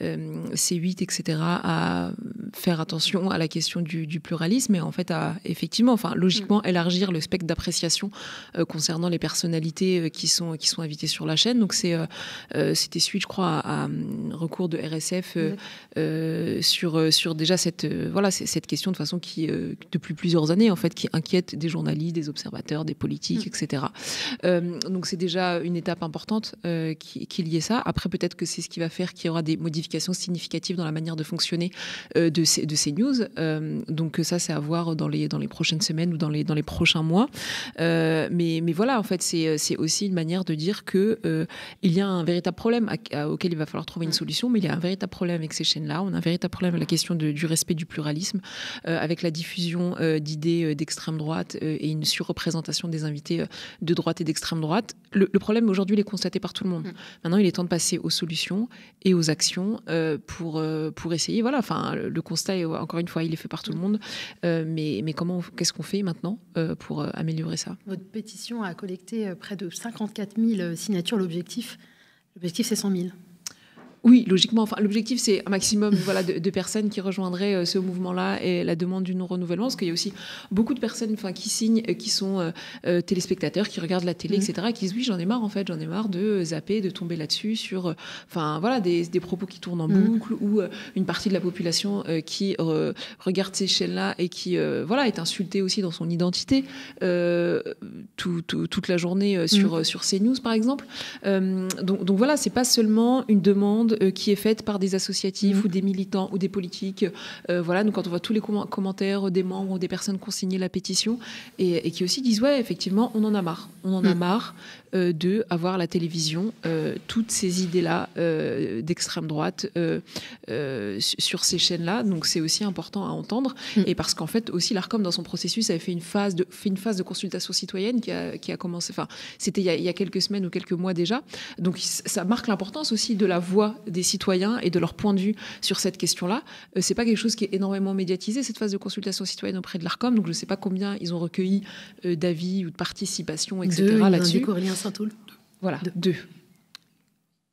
euh, C8, etc., à faire attention à la question du, pluralisme et en fait à effectivement, enfin logiquement mm. élargir le spectre d'appréciation euh, concernant les personnalités euh, qui sont qui sont invitées sur la chaîne. Donc c'est c'était suite, je crois, à, recours de RSF sur sur déjà cette voilà cette question de façon qui depuis plusieurs années en fait qui inquiète des journalistes, des observateurs, des politiques, mm. etc. donc c'est déjà une étape importante qu'il y ait ça. Après peut-être que c'est ce qui va faire qu'il y aura des modifications significative dans la manière de fonctionner euh, de, ces, de ces news. Euh, donc ça, c'est à voir dans les, dans les prochaines semaines ou dans les, dans les prochains mois. Euh, mais, mais voilà, en fait, c'est aussi une manière de dire qu'il y a un véritable problème auquel il va falloir trouver une mm. solution, mais il y a un véritable problème avec ces chaînes-là. On a un véritable problème avec la question du respect du pluralisme, avec la diffusion d'idées d'extrême droite et une surreprésentation des invités de droite et d'extrême droite. Le, le problème aujourd'hui, il est constaté par tout le monde. Mm. Maintenant, il est temps de passer aux solutions et aux actions euh, pour, euh, pour essayer. Voilà, enfin, le constat, est, encore une fois, il est fait par tout le monde. Euh, mais, mais comment, qu'est-ce qu'on fait maintenant pour améliorer ça Votre pétition a collecté près de 54 000 signatures. L'objectif, l'objectif c'est 100 000. Oui, logiquement. Enfin, l'objectif, c'est un maximum voilà, de, personnes qui rejoindraient euh, ce mouvement-là et la demande du non-renouvellement, parce qu'il y a aussi beaucoup de personnes enfin, qui signent, euh, qui sont euh, téléspectateurs, qui regardent la télé, mm. etc., qui disent oui, j'en ai marre, en fait, j'en ai marre de zapper, de tomber là-dessus, sur enfin, voilà, des, des, propos qui tournent en mm. boucle, ou une partie de la population qui regarde ces chaînes-là et qui voilà, est insultée aussi dans son identité toute la journée mm. sur, sur CNews, par exemple. donc, donc voilà, c'est pas seulement une demande euh, qui est faite par des associatifs ou mm. des militants ou des politiques. Euh, voilà, donc quand on voit tous les commentaires des membres ou des personnes qui ont signé la pétition et, qui aussi disent ouais, effectivement, on en a marre, on en a mm. marre d'avoir euh, de avoir la télévision euh, toutes ces idées-là euh, d'extrême droite sur ces chaînes-là. Donc c'est aussi important à entendre. Mm. Et parce qu'en fait aussi l'Arcom dans son processus avait fait une phase de fait une phase de consultation citoyenne qui a, qui a commencé. Enfin c'était il, y a quelques semaines ou quelques mois déjà. Donc ça marque l'importance aussi de la voix des citoyens et de leur point de vue sur cette question-là. c'est pas quelque chose qui est énormément médiatisé cette phase de consultation citoyenne auprès de l'Arcom. Donc je sais pas combien ils ont recueilli d'avis ou de participation, etc. là-dessus. Voilà. Deux.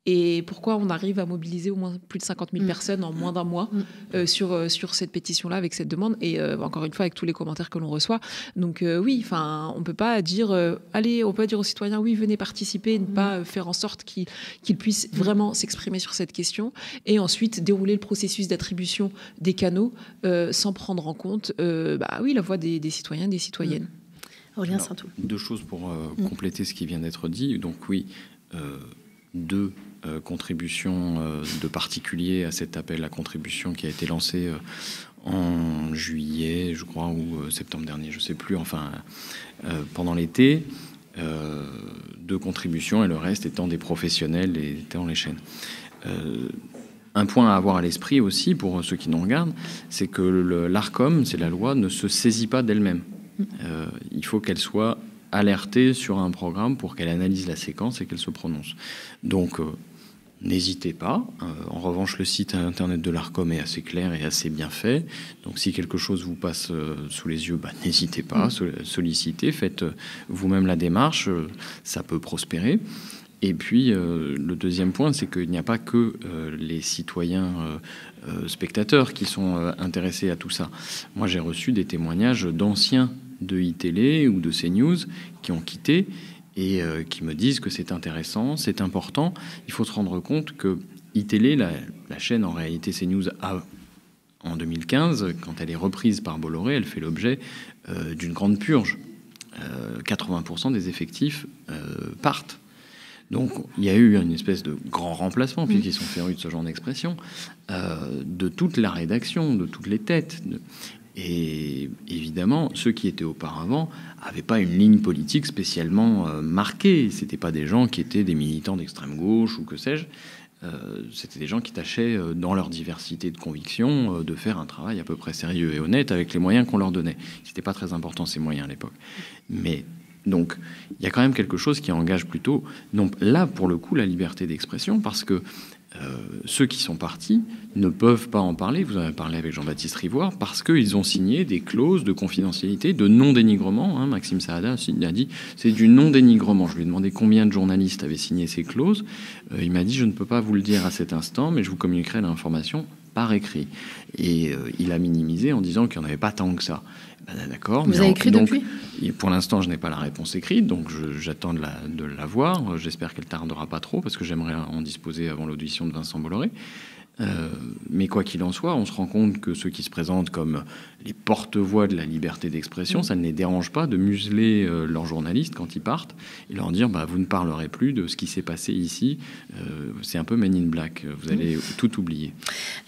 Et pourquoi on arrive à mobiliser au moins plus de 50 000 mm. personnes en moins d'un mois mm. euh, sur, euh, sur cette pétition-là, avec cette demande, et euh, encore une fois avec tous les commentaires que l'on reçoit. Donc oui, enfin, on ne peut pas dire, allez, on peut dire aux citoyens, oui, venez participer, ne pas faire en sorte qu'ils puissent mm. vraiment s'exprimer sur cette question, et ensuite dérouler le processus d'attribution des canaux sans prendre en compte, bah oui, la voix des, des citoyens, des citoyennes. Deux choses pour euh, compléter ce qui vient d'être dit. Donc oui, euh, deux euh, contributions de particuliers à cet appel à contribution qui a été lancé en juillet, je crois, ou septembre dernier, je ne sais plus, enfin, pendant l'été. deux contributions et le reste étant des professionnels et étant les chaînes. Un point à avoir à l'esprit aussi, pour ceux qui nous regardent, c'est que l'ARCOM, c'est la loi, ne se saisit pas d'elle-même. Euh, il faut qu'elle soit alertée sur un programme pour qu'elle analyse la séquence et qu'elle se prononce. Donc, euh, N'hésitez pas. Euh, en revanche, le site internet de l'ARCOM est assez clair et assez bien fait. Donc, si quelque chose vous passe sous les yeux, bah, n'hésitez pas, mm. sollicitez, faites vous-même la démarche, ça peut prospérer. Et puis, le deuxième point, c'est qu'il n'y a pas que les citoyens spectateurs qui sont intéressés à tout ça. Moi, j'ai reçu des témoignages d'anciens de e-télé ou de CNews qui ont quitté et euh, qui me disent que c'est intéressant, c'est important. Il faut se rendre compte que iTélé, la, la chaîne en réalité CNews a en 2015, quand elle est reprise par Bolloré, elle fait l'objet euh, d'une grande purge. 80% euh, des effectifs partent. Donc il y a eu une espèce de grand remplacement, mm. puisqu'ils sont férus de ce genre d'expression, de toute la rédaction, de toutes les têtes. Et évidemment, ceux qui étaient auparavant n'avaient pas une ligne politique spécialement euh, marquée. Ce pas des gens qui étaient des militants d'extrême gauche ou que sais-je. Euh, C'était des gens qui tâchaient, euh, dans leur diversité de convictions, de faire un travail à peu près sérieux et honnête avec les moyens qu'on leur donnait. C'était pas très important ces moyens à l'époque. Mais donc, il y a quand même quelque chose qui engage plutôt, Donc là pour le coup, la liberté d'expression, parce que euh, ceux qui sont partis ne peuvent pas en parler, vous avez parlé avec Jean-Baptiste Rivoire, parce qu'ils ont signé des clauses de confidentialité, de non-dénigrement. Hein. Maxime Saada a dit c'est du non-dénigrement. Je lui ai demandé combien de journalistes avaient signé ces clauses. Euh, il m'a dit je ne peux pas vous le dire à cet instant, mais je vous communiquerai l'information par écrit. Et euh, il a minimisé en disant qu'il n'y en avait pas tant que ça. Bah, bah, d'accord. Vous écrit donc, Pour l'instant, je n'ai pas la réponse écrite, donc j'attends de la, de la voir. J'espère qu'elle tardera pas trop, parce que j'aimerais en disposer avant l'audition de Vincent Bolloré. Euh, mais quoi qu'il en soit, on se rend compte que ceux qui se présentent comme les porte-voix de la liberté d'expression, mm. ça ne les dérange pas de museler euh, leurs journalistes quand ils partent et leur dire bah, Vous ne parlerez plus de ce qui s'est passé ici. Euh, c'est un peu Men in Black. Vous mm. allez tout oublier.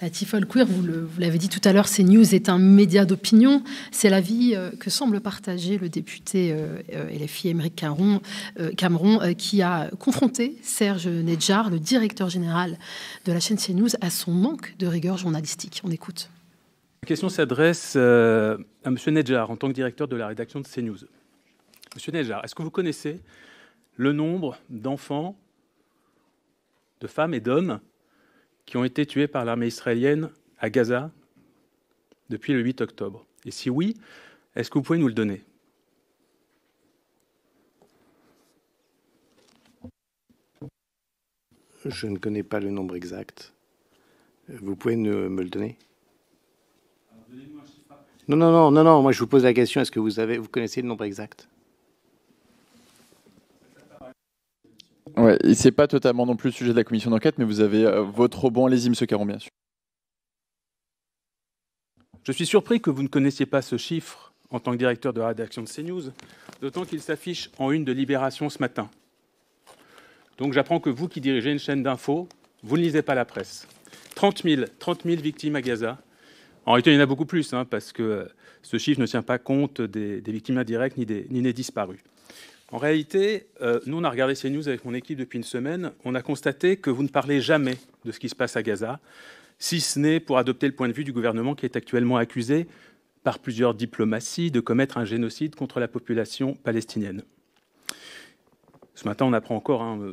La Tifol Queer, vous, l'avez dit tout à l'heure, CNews est un média d'opinion. C'est l'avis que semble partager le député LFI Émeric Cameron, Cameron qui a confronté Serge Nedjar, le directeur général de la chaîne CNews, à son manque de rigueur journalistique. On écoute. La question s'adresse euh, à M. Nejjar, en tant que directeur de la rédaction de CNews. Monsieur Nejjar, est-ce que vous connaissez le nombre d'enfants, de femmes et d'hommes qui ont été tués par l'armée israélienne à Gaza depuis le 8 octobre Et si oui, est-ce que vous pouvez nous le donner Je ne connais pas le nombre exact. Vous pouvez me, le donner ah, non, non, non, non, non, moi je vous pose la question, est-ce que vous, avez, vous connaissez le nombre exact Oui, c'est pas totalement non plus le sujet de la commission d'enquête, mais vous avez euh, votre bon. allez-y, M. Caron, bien sûr. Je suis surpris que vous ne connaissiez pas ce chiffre en tant que directeur de la rédaction de CNews, d'autant qu'il s'affiche en une de Libération ce matin. Donc j'apprends que vous qui dirigez une chaîne d'infos, vous ne lisez pas la presse. 30 000, victimes à Gaza. En réalité, il y en a beaucoup plus, hein, parce que euh, ce chiffre ne tient pas compte des, victimes indirectes ni des, ni disparus. En réalité, euh, nous, on a regardé ces news avec mon équipe depuis une semaine. On a constaté que vous ne parlez jamais de ce qui se passe à Gaza, si ce n'est pour adopter le point de vue du gouvernement qui est actuellement accusé par plusieurs diplomaties de commettre un génocide contre la population palestinienne. Ce matin, on apprend encore, hein, euh,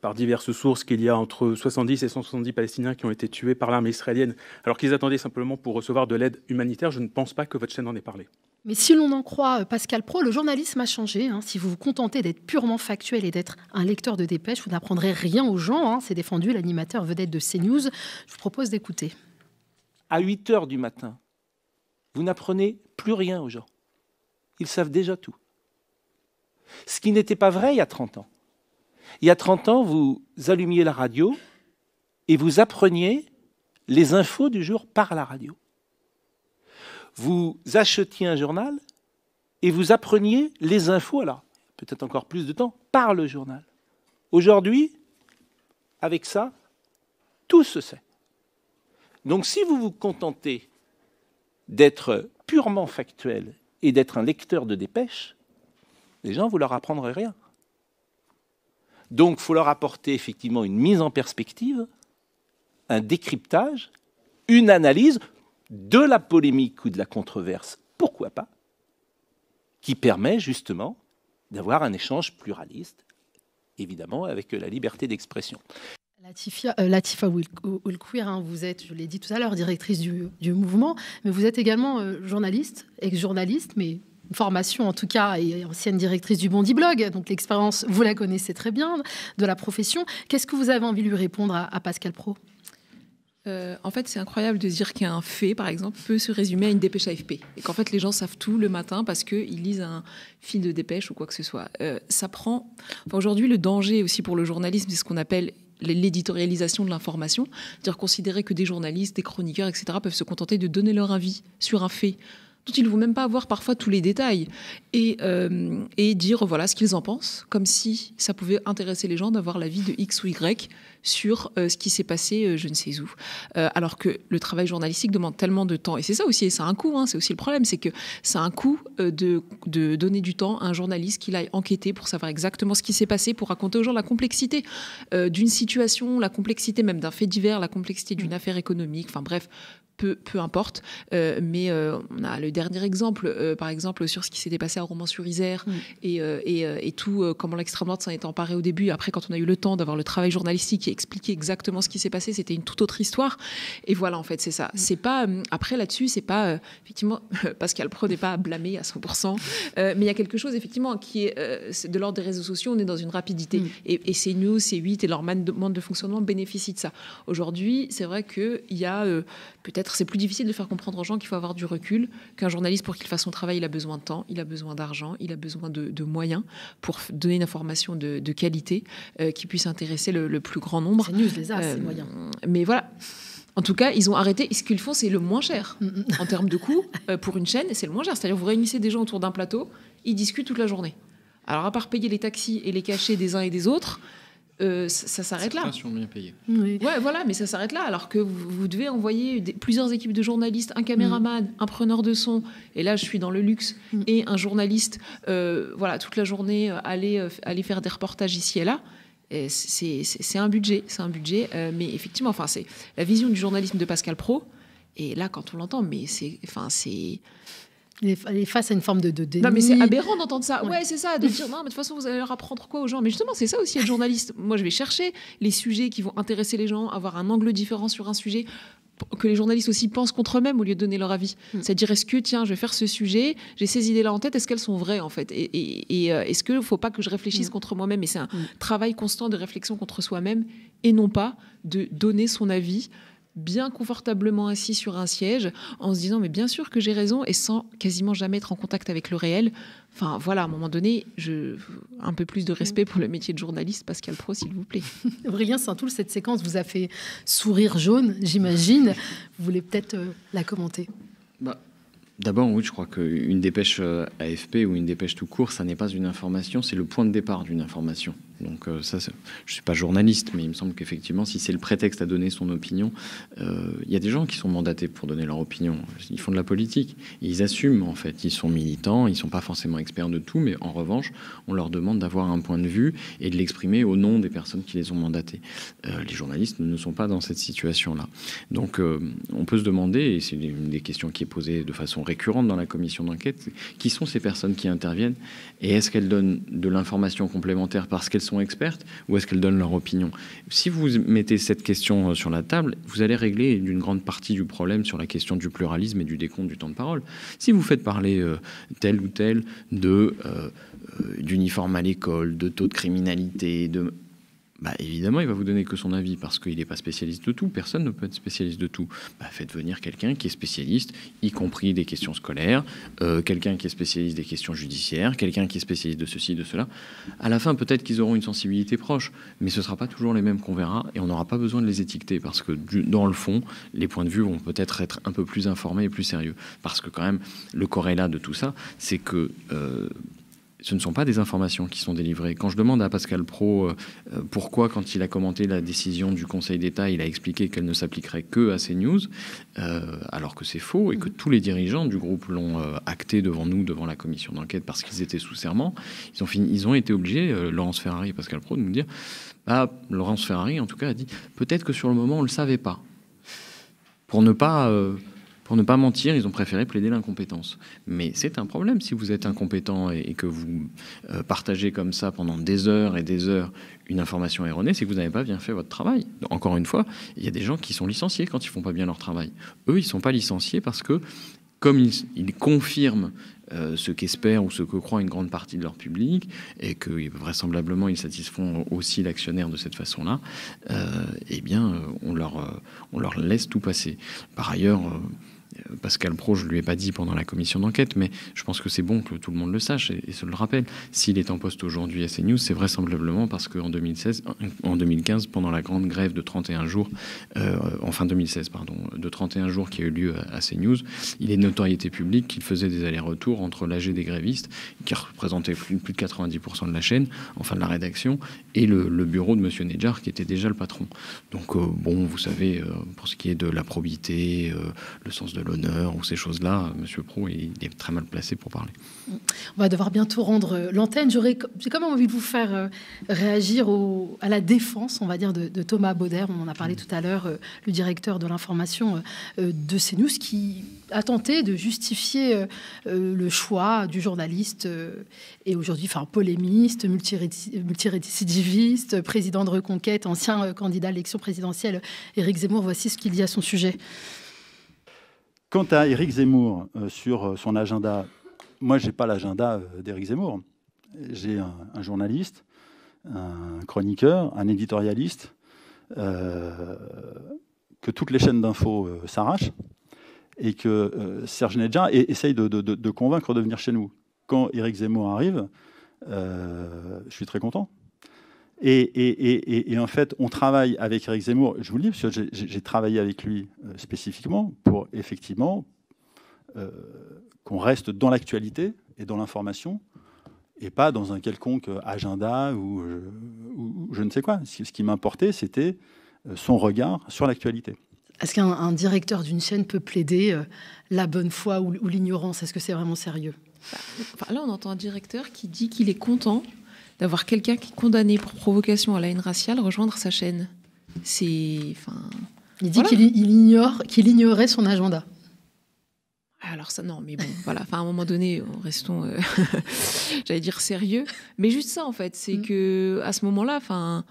par diverses sources qu'il y a entre 70 et 170 Palestiniens qui ont été tués par l'armée israélienne, alors qu'ils attendaient simplement pour recevoir de l'aide humanitaire. Je ne pense pas que votre chaîne en ait parlé. Mais si l'on en croit euh, Pascal Pro, le journalisme a changé. Hein. Si vous vous contentez d'être purement factuel et d'être un lecteur de dépêche, vous n'apprendrez rien aux gens. Hein. C'est défendu l'animateur vedette de CNews. Je vous propose d'écouter. À 8 heures du matin, vous n'apprenez plus rien aux gens. Ils savent déjà tout. Ce qui n'était pas vrai il y a 30 ans. Il y a 30 ans, vous allumiez la radio et vous appreniez les infos du jour par la radio. Vous achetiez un journal et vous appreniez les infos, alors, peut-être encore plus de temps, par le journal. Aujourd'hui, avec ça, tout se sait. Donc si vous vous contentez d'être purement factuel et d'être un lecteur de dépêches, les gens, vous leur apprendrez rien. Donc, il faut leur apporter effectivement une mise en perspective, un décryptage, une analyse de la polémique ou de la controverse, pourquoi pas, qui permet justement d'avoir un échange pluraliste, évidemment, avec la liberté d'expression. Euh, Latifa Oulkouir, hein, vous êtes, je l'ai dit tout à l'heure, directrice du, mouvement, mais vous êtes également euh, journaliste, ex-journaliste, mais formation en tout cas et ancienne directrice du Bondi Blog, donc l'expérience, vous la connaissez très bien, de la profession. Qu'est-ce que vous avez envie de lui répondre à, Pascal Pro euh, en fait, c'est incroyable de dire qu'un fait, par exemple, peut se résumer à une dépêche AFP. Et qu'en fait, les gens savent tout le matin parce qu'ils lisent un fil de dépêche ou quoi que ce soit. Euh, ça prend. Enfin, Aujourd'hui, le danger aussi pour le journalisme, c'est ce qu'on appelle l'éditorialisation de l'information. C'est-à-dire considérer que des journalistes, des chroniqueurs, etc., peuvent se contenter de donner leur avis sur un fait ils ne vont même pas avoir parfois tous les détails, et, euh, et dire voilà ce qu'ils en pensent, comme si ça pouvait intéresser les gens d'avoir l'avis de X ou Y sur euh, ce qui s'est passé euh, je ne sais où. alors que le travail journalistique demande tellement de temps, et c'est ça aussi, et ça a un coût, hein, c'est aussi le problème, c'est que ça a un coût de, de, donner du temps à un journaliste qu'il aille enquêter pour savoir exactement ce qui s'est passé, pour raconter aux gens la complexité d'une situation, la complexité même d'un fait divers, la complexité d'une mm. affaire économique, enfin bref, peu, peu importe. Euh, mais euh, on a le dernier exemple, euh, par exemple, sur ce qui s'était passé à Romans-sur-Isère mm. et, et, et, tout, comment l'extrême droite s'en est emparée au début. Après, quand on a eu le temps d'avoir le travail journalistique et expliquer exactement ce qui s'est passé, c'était une toute autre histoire. Et voilà, en fait, c'est ça. Mm. C'est pas, après, là-dessus, c'est pas, effectivement, Pascal Pro n'est pas à blâmer à 100%, mais il y a quelque chose, effectivement, qui est, de l'ordre des réseaux sociaux, on est dans une rapidité. Mm. Et, c'est nous c'est 8 et leur mode de fonctionnement bénéficient de ça. Aujourd'hui, c'est vrai qu'il y a peut-être c'est plus difficile de faire comprendre aux gens qu'il faut avoir du recul, qu'un journaliste, pour qu'il fasse son travail, il a besoin de temps, il a besoin d'argent, il a besoin de, moyens pour donner une information de, qualité euh, qui puisse intéresser le, plus grand nombre. C'est les euh, Mais voilà. En tout cas, ils ont arrêté. ce qu'ils font, c'est le moins cher en termes de coûts euh, pour une chaîne. C'est le moins cher. C'est-à-dire, vous réunissez des gens autour d'un plateau, ils discutent toute la journée. Alors, à part payer les taxis et les cachets des uns et des autres, euh, ça, s'arrête là. bien Oui. Ouais, voilà, mais ça s'arrête là. Alors que vous, devez envoyer plusieurs équipes de journalistes, un caméraman, mm. un preneur de son, et là je suis dans le luxe, mm. et un journaliste, euh, voilà, toute la journée, euh, aller, aller faire des reportages ici et là. C'est un budget, c'est un budget, mais effectivement, enfin, c'est la vision du journalisme de Pascal Pro. Et là, quand on l'entend, mais c'est, enfin, c'est, elle est, face à une forme de. de, non, mais c'est aberrant d'entendre ça. Ouais, c'est ça, de dire non, mais de toute façon, vous allez leur apprendre quoi aux gens. Mais justement, c'est ça aussi être journaliste. Moi, je vais chercher les sujets qui vont intéresser les gens, avoir un angle différent sur un sujet que les journalistes aussi pensent contre eux-mêmes au lieu de donner leur avis. Mm. C'est-à-dire, est-ce que, tiens, je vais faire ce sujet, j'ai ces idées-là en tête, est-ce qu'elles sont vraies en fait Et, euh, est-ce qu'il ne faut pas que je réfléchisse mm. contre moi-même Et c'est un mm. travail constant de réflexion contre soi-même et non pas de donner son avis bien confortablement assis sur un siège en se disant mais bien sûr que j'ai raison et sans quasiment jamais être en contact avec le réel. Enfin voilà, à un moment donné, je... un peu plus de respect pour le métier de journaliste, Pascal Pro, s'il vous plaît. Aurélien Saint-Toul, cette séquence vous a fait sourire jaune, j'imagine. Vous voulez peut-être euh, la commenter bah, D'abord, oui, je crois qu'une dépêche euh, AFP ou une dépêche tout court, ça n'est pas une information, c'est le point de départ d'une information. Donc euh, ça, je suis pas journaliste, mais il me semble qu'effectivement, si c'est le prétexte à donner son opinion, euh, il y a des gens qui sont mandatés pour donner leur opinion. Ils font de la politique, ils assument en fait. Ils sont militants, ils ne sont pas forcément experts de tout, mais en revanche, on leur demande d'avoir un point de vue et de l'exprimer au nom des personnes qui les ont mandatés. Euh, les journalistes ne sont pas dans cette situation-là. Donc on peut se demander, et c'est une des questions qui est posée de façon récurrente dans la commission d'enquête, qui sont ces personnes qui interviennent et est-ce qu'elles donnent de l'information complémentaire parce qu'elles sont expertes ou est-ce qu'elles donnent leur opinion Si vous mettez cette question euh, sur la table, vous allez régler une grande partie du problème sur la question du pluralisme et du décompte du temps de parole. Si vous faites parler euh, tel ou tel de euh, d'uniforme à l'école, de taux de criminalité, de bah, évidemment, il va vous donner que son avis parce qu'il n'est pas spécialiste de tout. Personne ne peut être spécialiste de tout. Bah, faites venir quelqu'un qui est spécialiste, y compris des questions scolaires, euh, quelqu'un qui est spécialiste des questions judiciaires, quelqu'un qui est spécialiste de ceci, de cela. À la fin, peut-être qu'ils auront une sensibilité proche, mais ce ne sera pas toujours les mêmes qu'on verra et on n'aura pas besoin de les étiqueter parce que dans le fond, les points de vue vont peut-être être un peu plus informés et plus sérieux. Parce que quand même, le corrélat de tout ça, c'est que euh, ce ne sont pas des informations qui sont délivrées. Quand je demande à Pascal Pro euh, euh, pourquoi, quand il a commenté la décision du Conseil d'État, il a expliqué qu'elle ne s'appliquerait que à ces news, euh, alors que c'est faux et que mm. tous les dirigeants du groupe l'ont acté devant nous, devant la commission d'enquête, parce qu'ils étaient sous serment, ils ont, été obligés, Laurence Ferrari et Pascal Pro, de nous dire bah, Laurence Ferrari, en tout cas, a dit peut-être que sur le moment, on ne le savait pas. Pour ne pas pour ne pas mentir, ils ont préféré plaider l'incompétence. Mais c'est un problème si vous êtes incompétent et, que vous euh, partagez comme ça pendant des heures et des heures une information erronée, c'est que vous n'avez pas bien fait votre travail. Encore une fois, il y a des gens qui sont licenciés quand ils font pas bien leur travail. Eux, ils sont pas licenciés parce que comme ils, confirment euh, ce qu'espère ou ce que croit une grande partie de leur public, et que vraisemblablement ils satisfont aussi l'actionnaire de cette façon-là, euh, eh bien, on leur, on leur laisse tout passer. Par ailleurs, Pascal Pro, je ne lui ai pas dit pendant la commission d'enquête, mais je pense que c'est bon que tout le monde le sache et, se le rappelle. S'il est en poste aujourd'hui à CNews, c'est vraisemblablement parce qu'en en 2015, pendant la grande grève de 31 jours, euh, en fin 2016, pardon, de 31 jours qui a eu lieu à, CNews, il est notoriété publique qu'il faisait des allers-retours entre l'AG des grévistes, qui représentait plus, de 90% de la chaîne, enfin de la rédaction, et le, bureau de M. Nedjar, qui était déjà le patron. Donc, euh, bon, vous savez, euh, pour ce qui est de la probité, le sens de l'honneur ou ces choses-là, Monsieur Pro, il est très mal placé pour parler. On va devoir bientôt rendre euh, l'antenne. J'aurais, j'ai quand envie de vous faire euh, réagir à la défense, on va dire, de, Thomas Bauder. On en a parlé mm. tout à l'heure, euh, le directeur de l'information de CNews, qui a tenté de justifier le choix du journaliste et aujourd'hui, enfin, polémiste, multirécidiviste, président de Reconquête, ancien candidat à l'élection présidentielle, Éric Zemmour. Voici ce qu'il dit à son sujet. Quant à Éric Zemmour euh, sur euh, son agenda, moi, je n'ai pas l'agenda euh, d'Éric Zemmour. J'ai un, journaliste, un chroniqueur, un éditorialiste, que toutes les chaînes d'infos s'arrachent et que Serge Nedja essaye de, convaincre de venir chez nous. Quand Éric Zemmour arrive, je suis très content et, en fait, on travaille avec Eric Zemmour, je vous le dis, parce que j'ai travaillé avec lui euh, spécifiquement pour effectivement euh, qu'on reste dans l'actualité et dans l'information et pas dans un quelconque euh, agenda ou, je, ne sais quoi. Ce, qui m'importait, c'était son regard sur l'actualité. Est-ce qu'un directeur d'une chaîne peut plaider la bonne foi ou, l'ignorance Est-ce que c'est vraiment sérieux bah, là, on entend un directeur qui dit qu'il est content d'avoir quelqu'un qui est condamné pour provocation à la haine raciale rejoindre sa chaîne. C'est, enfin, il dit qu'il ignore, qu'il ignorait son agenda. Alors ça, non, mais bon, voilà. Enfin, à un moment donné, euh, restons, euh, j'allais dire sérieux, mais juste ça en fait, c'est mm. que à ce moment-là, enfin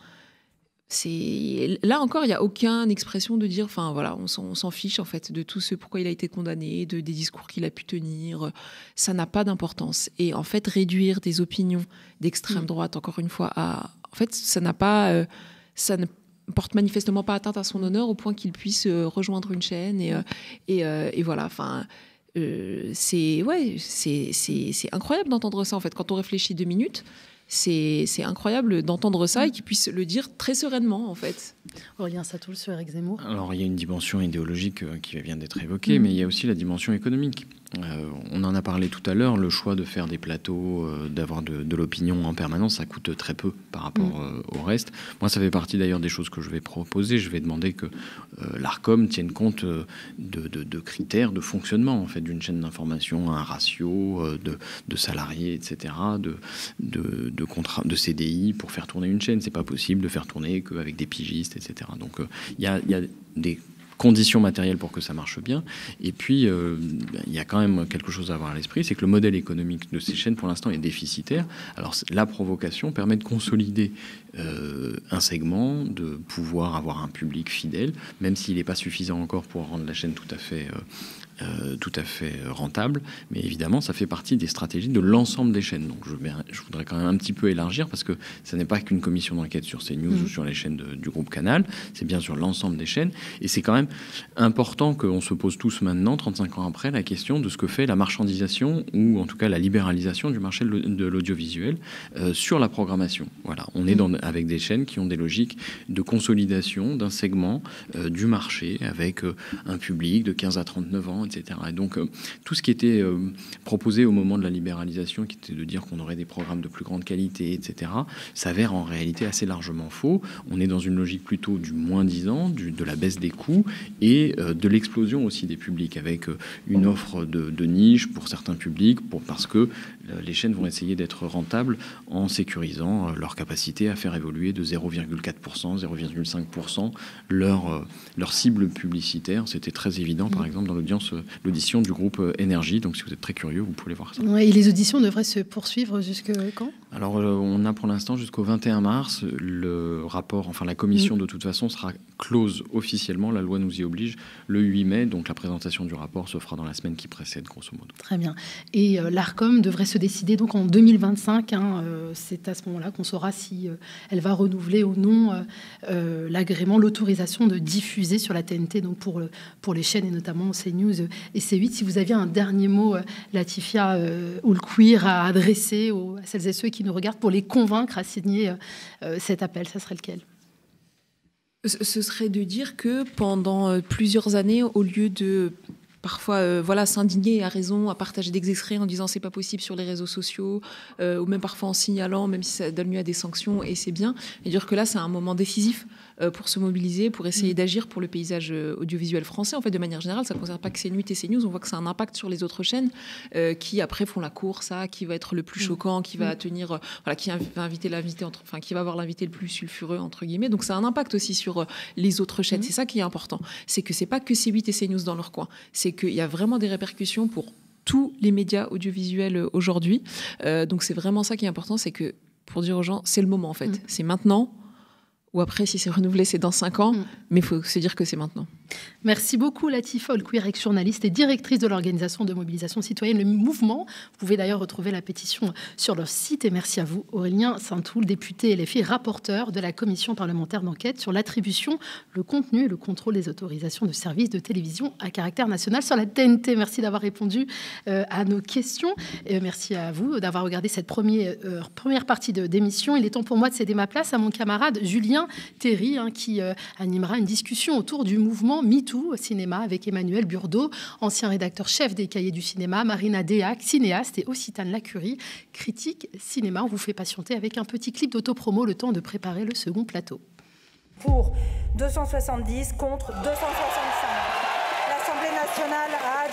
là encore il n'y a aucune expression de dire enfin voilà on s'en fiche en fait de tout ce pourquoi il a été condamné de des discours qu'il a pu tenir ça n'a pas d'importance et en fait réduire des opinions d'extrême mm. droite encore une fois à en fait euh, ça ne porte manifestement pas atteinte à son honneur au point qu'il puisse euh, rejoindre une chaîne et euh, et, voilà enfin c'est ouais c'est incroyable d'entendre ça en fait quand on réfléchit deux minutes c'est incroyable d'entendre ça et mm. qu'ils puissent le dire très sereinement, en fait. Aurélien Satoul sur Eric Zemmour. Alors, il y a une dimension idéologique euh, qui vient d'être évoquée, mm. mais il y a aussi la dimension économique. Euh, on en a parlé tout à l'heure, le choix de faire des plateaux, euh, d'avoir de, l'opinion en permanence, ça coûte très peu par rapport mm. euh, au reste. Moi, ça fait partie d'ailleurs des choses que je vais proposer. Je vais demander que l'ARCOM tienne compte de, critères de fonctionnement, en fait, d'une chaîne d'information, un ratio de, salariés, etc., de, de, de CDI pour faire tourner une chaîne. C'est pas possible de faire tourner qu'avec des pigistes, etc. Donc, il y a des conditions matérielles pour que ça marche bien. Et puis, euh, il y a quand même quelque chose à avoir à l'esprit, c'est que le modèle économique de ces chaînes, pour l'instant, est déficitaire. Alors, la provocation permet de consolider euh, un segment, de pouvoir avoir un public fidèle, même s'il n'est pas suffisant encore pour rendre la chaîne tout à fait euh, euh, tout à fait euh, rentable. Mais évidemment, ça fait partie des stratégies de l'ensemble des chaînes. Donc je, je, voudrais quand même un petit peu élargir parce que ça n'est pas qu'une commission d'enquête sur CNews news mm. ou sur les chaînes du groupe Canal, c'est bien sur l'ensemble des chaînes. Et c'est quand même important qu'on se pose tous maintenant, 35 ans après, la question de ce que fait la marchandisation ou en tout cas la libéralisation du marché de l'audiovisuel euh, sur la programmation. Voilà, on est mm. dans, avec des chaînes qui ont des logiques de consolidation d'un segment du marché avec un public de 15 à 39 ans et donc, euh, tout ce qui était euh, proposé au moment de la libéralisation, qui était de dire qu'on aurait des programmes de plus grande qualité, etc., s'avère en réalité assez largement faux. On est dans une logique plutôt du moins disant, de la baisse des coûts et euh, de l'explosion aussi des publics, avec une offre de, de niche pour certains publics, pour, parce que euh, les chaînes vont essayer d'être rentables en sécurisant euh, leur capacité à faire évoluer de 0,4%, 0,5% leur, euh, leur cible publicitaire. C'était très évident, par mm. exemple, dans l'audience, l'audition du groupe Énergie. Donc, si vous êtes très curieux, vous pouvez voir ça. et les auditions devraient se poursuivre jusque quand Alors, on a pour l'instant jusqu'au 21 mars. Le rapport, enfin, la commission, mm. de toute façon, sera close officiellement, la loi nous y oblige, le 8 mai. Donc la présentation du rapport se fera dans la semaine qui précède, grosso modo. Très bien. Et euh, l'ARCOM devrait se décider donc en 2025. Hein, euh, c'est à ce moment-là qu'on saura si euh, elle va renouveler ou non l'agrément, l'autorisation de diffuser sur la TNT, donc pour, pour les chaînes et notamment CNews et C8. Si vous aviez un dernier mot, Latifia ou le queer, à adresser aux, à celles et ceux qui nous regardent pour les convaincre à signer cet appel, ça serait lequel ce serait de dire que pendant euh, plusieurs années, au lieu de parfois euh, voilà s'indigner à raison, à partager des extraits en disant c'est pas possible sur les réseaux sociaux, euh, ou même parfois en signalant, même si ça donne lieu à des sanctions et c'est bien, et dire que là c'est un moment décisif euh, pour se mobiliser, pour essayer mm. d'agir pour le paysage euh, audiovisuel français. En fait, de manière générale, ça ne concerne pas que C8 et CNews. On voit que ça a un impact sur les autres chaînes euh, qui, après, font la course à qui va être le plus mm. choquant, qui va mm. tenir, voilà, qui va inviter l'invité, enfin, qui va avoir l'invité le plus sulfureux, entre guillemets. Donc, ça a un impact aussi sur les autres chaînes. C'est ça qui est important. C'est que c'est pas que C8 et CNews dans leur coin. C'est qu'il y a vraiment des répercussions pour tous les médias audiovisuels aujourd'hui. donc c'est vraiment ça qui est important, c'est que pour dire aux gens, c'est le moment en fait, c'est maintenant ou après, si c'est renouvelé, c'est dans 5 ans, mm. mais il faut se dire que c'est maintenant. Merci beaucoup queer ex journaliste et directrice de l'organisation de mobilisation citoyenne Le Mouvement. Vous pouvez d'ailleurs retrouver la pétition sur leur site. Et merci à vous Aurélien Saint-Toul, député LFI, rapporteur de la commission parlementaire d'enquête sur l'attribution, le contenu et le contrôle des autorisations de services de télévision à caractère national sur la TNT. Merci d'avoir répondu euh, à nos questions. Et euh, merci à vous d'avoir regardé cette première, euh, première partie d'émission. Il est temps pour moi de céder ma place à mon camarade Julien Terry hein, qui euh, animera une discussion autour du mouvement MeToo au cinéma avec Emmanuel Burdeau, ancien rédacteur chef des cahiers du cinéma, Marina Deac, cinéaste, et Occitane Lacurie, critique cinéma. On vous fait patienter avec un petit clip d'autopromo le temps de préparer le second plateau. Pour 270 contre 265, l'Assemblée nationale a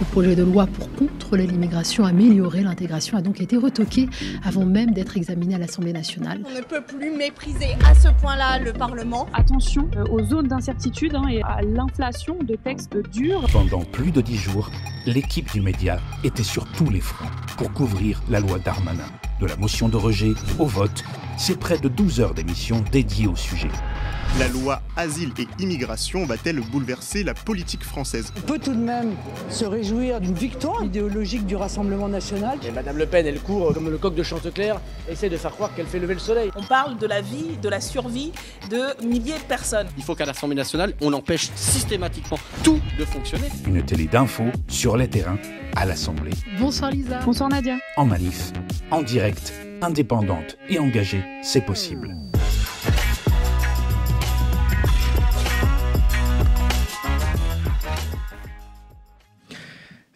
le projet de loi pour contrôler l'immigration, améliorer l'intégration a donc été retoqué avant même d'être examiné à l'Assemblée nationale. On ne peut plus mépriser à ce point-là le Parlement. Attention euh, aux zones d'incertitude hein, et à l'inflation de textes durs. Pendant plus de dix jours, l'équipe du média était sur tous les fronts pour couvrir la loi Darmanin. De la motion de rejet au vote, c'est près de 12 heures d'émissions dédiées au sujet. La loi Asile et Immigration va-t-elle bouleverser la politique française On peut tout de même se réjouir d'une victoire idéologique du Rassemblement national. Et Madame Le Pen, elle court comme le coq de Chanteclerc, essaie de faire croire qu'elle fait lever le soleil. On parle de la vie, de la survie de milliers de personnes. Il faut qu'à l'Assemblée nationale, on empêche systématiquement tout de fonctionner. Une télé d'infos sur les terrains, à l'Assemblée. Bonsoir Lisa. Bonsoir Nadia. En manif, en direct, indépendante et engagée, c'est possible.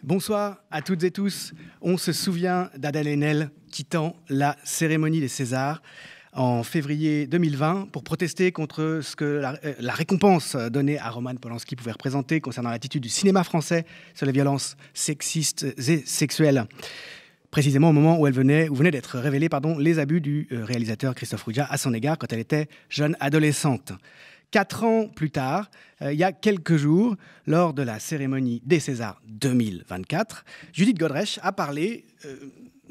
Bonsoir à toutes et tous. On se souvient d'Adèle Haenel quittant la cérémonie des Césars en février 2020 pour protester contre ce que euh, la, récompense donnée à Roman Polanski pouvait représenter concernant l'attitude du cinéma français sur les violences sexistes et sexuelles précisément au moment où elle venait, d'être révélée les abus du euh, réalisateur Christophe Rougia à son égard quand elle était jeune adolescente. Quatre ans plus tard, euh, il y a quelques jours, lors de la cérémonie des Césars 2024, Judith Godrèche a parlé, euh,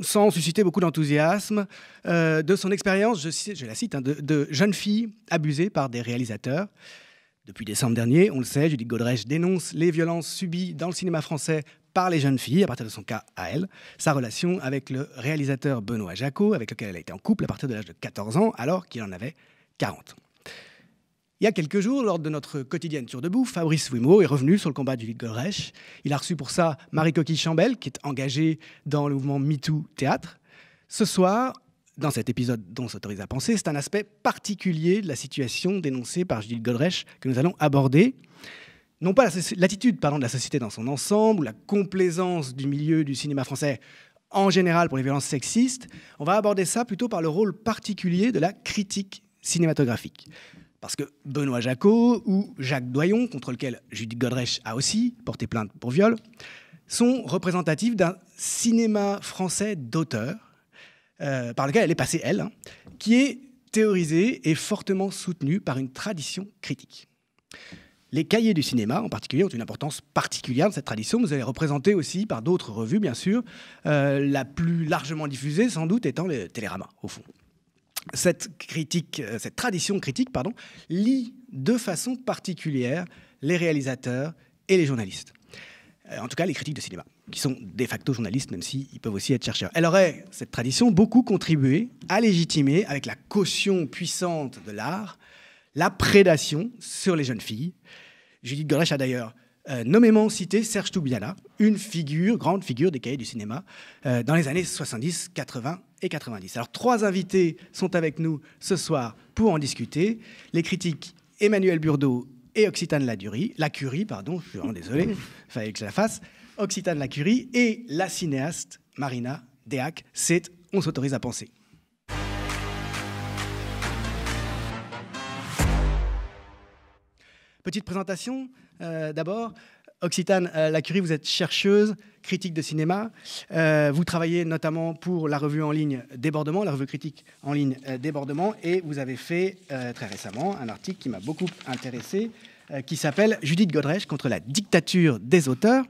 sans susciter beaucoup d'enthousiasme, euh, de son expérience, je, la cite, hein, de, jeunes jeune fille abusée par des réalisateurs. Depuis décembre dernier, on le sait, Judith Godrèche dénonce les violences subies dans le cinéma français par les jeunes filles, à partir de son cas à elle, sa relation avec le réalisateur Benoît Jacot, avec lequel elle a été en couple à partir de l'âge de 14 ans, alors qu'il en avait 40. Il y a quelques jours, lors de notre quotidienne Tour Debout, Fabrice Wimot est revenu sur le combat du vide Il a reçu pour ça Marie Coquille Chambel, qui est engagée dans le mouvement MeToo Théâtre. Ce soir, dans cet épisode dont s'autorise à penser, c'est un aspect particulier de la situation dénoncée par Gilles Godrèche que nous allons aborder. Non pas l'attitude de la société dans son ensemble, ou la complaisance du milieu du cinéma français en général pour les violences sexistes, on va aborder ça plutôt par le rôle particulier de la critique cinématographique. Parce que Benoît Jacot ou Jacques Doyon, contre lequel Judith Godrèche a aussi porté plainte pour viol, sont représentatifs d'un cinéma français d'auteur, euh, par lequel elle est passée, elle, hein, qui est théorisé et fortement soutenu par une tradition critique. Les cahiers du cinéma, en particulier, ont une importance particulière dans cette tradition. Vous allez représenter aussi par d'autres revues, bien sûr. Euh, la plus largement diffusée, sans doute, étant le Télérama, au fond cette critique, euh, cette tradition critique, pardon, lie de façon particulière les réalisateurs et les journalistes. Euh, en tout cas, les critiques de cinéma, qui sont de facto journalistes, même s'ils peuvent aussi être chercheurs. Elle aurait, cette tradition, beaucoup contribué à légitimer, avec la caution puissante de l'art, la prédation sur les jeunes filles. Judith Goresh a d'ailleurs euh, nommément cité Serge Toubiana, une figure, grande figure des cahiers du cinéma, dans les années 70, 80, 90. Alors trois invités sont avec nous ce soir pour en discuter. Les critiques Emmanuel Burdeau et Occitane Ladurie, la Curie, pardon, je suis désolé, fallait que je la fasse. Occitane la Curie et la cinéaste Marina Dehac. C'est On s'autorise à penser. Petite présentation euh, d'abord. Occitane euh, la vous êtes chercheuse, critique de cinéma. Euh, vous travaillez notamment pour la revue en ligne Débordement, la revue critique en ligne euh, Débordement, et vous avez fait euh, très récemment un article qui m'a beaucoup intéressé, qui s'appelle Judith Godrèche contre la dictature des auteurs.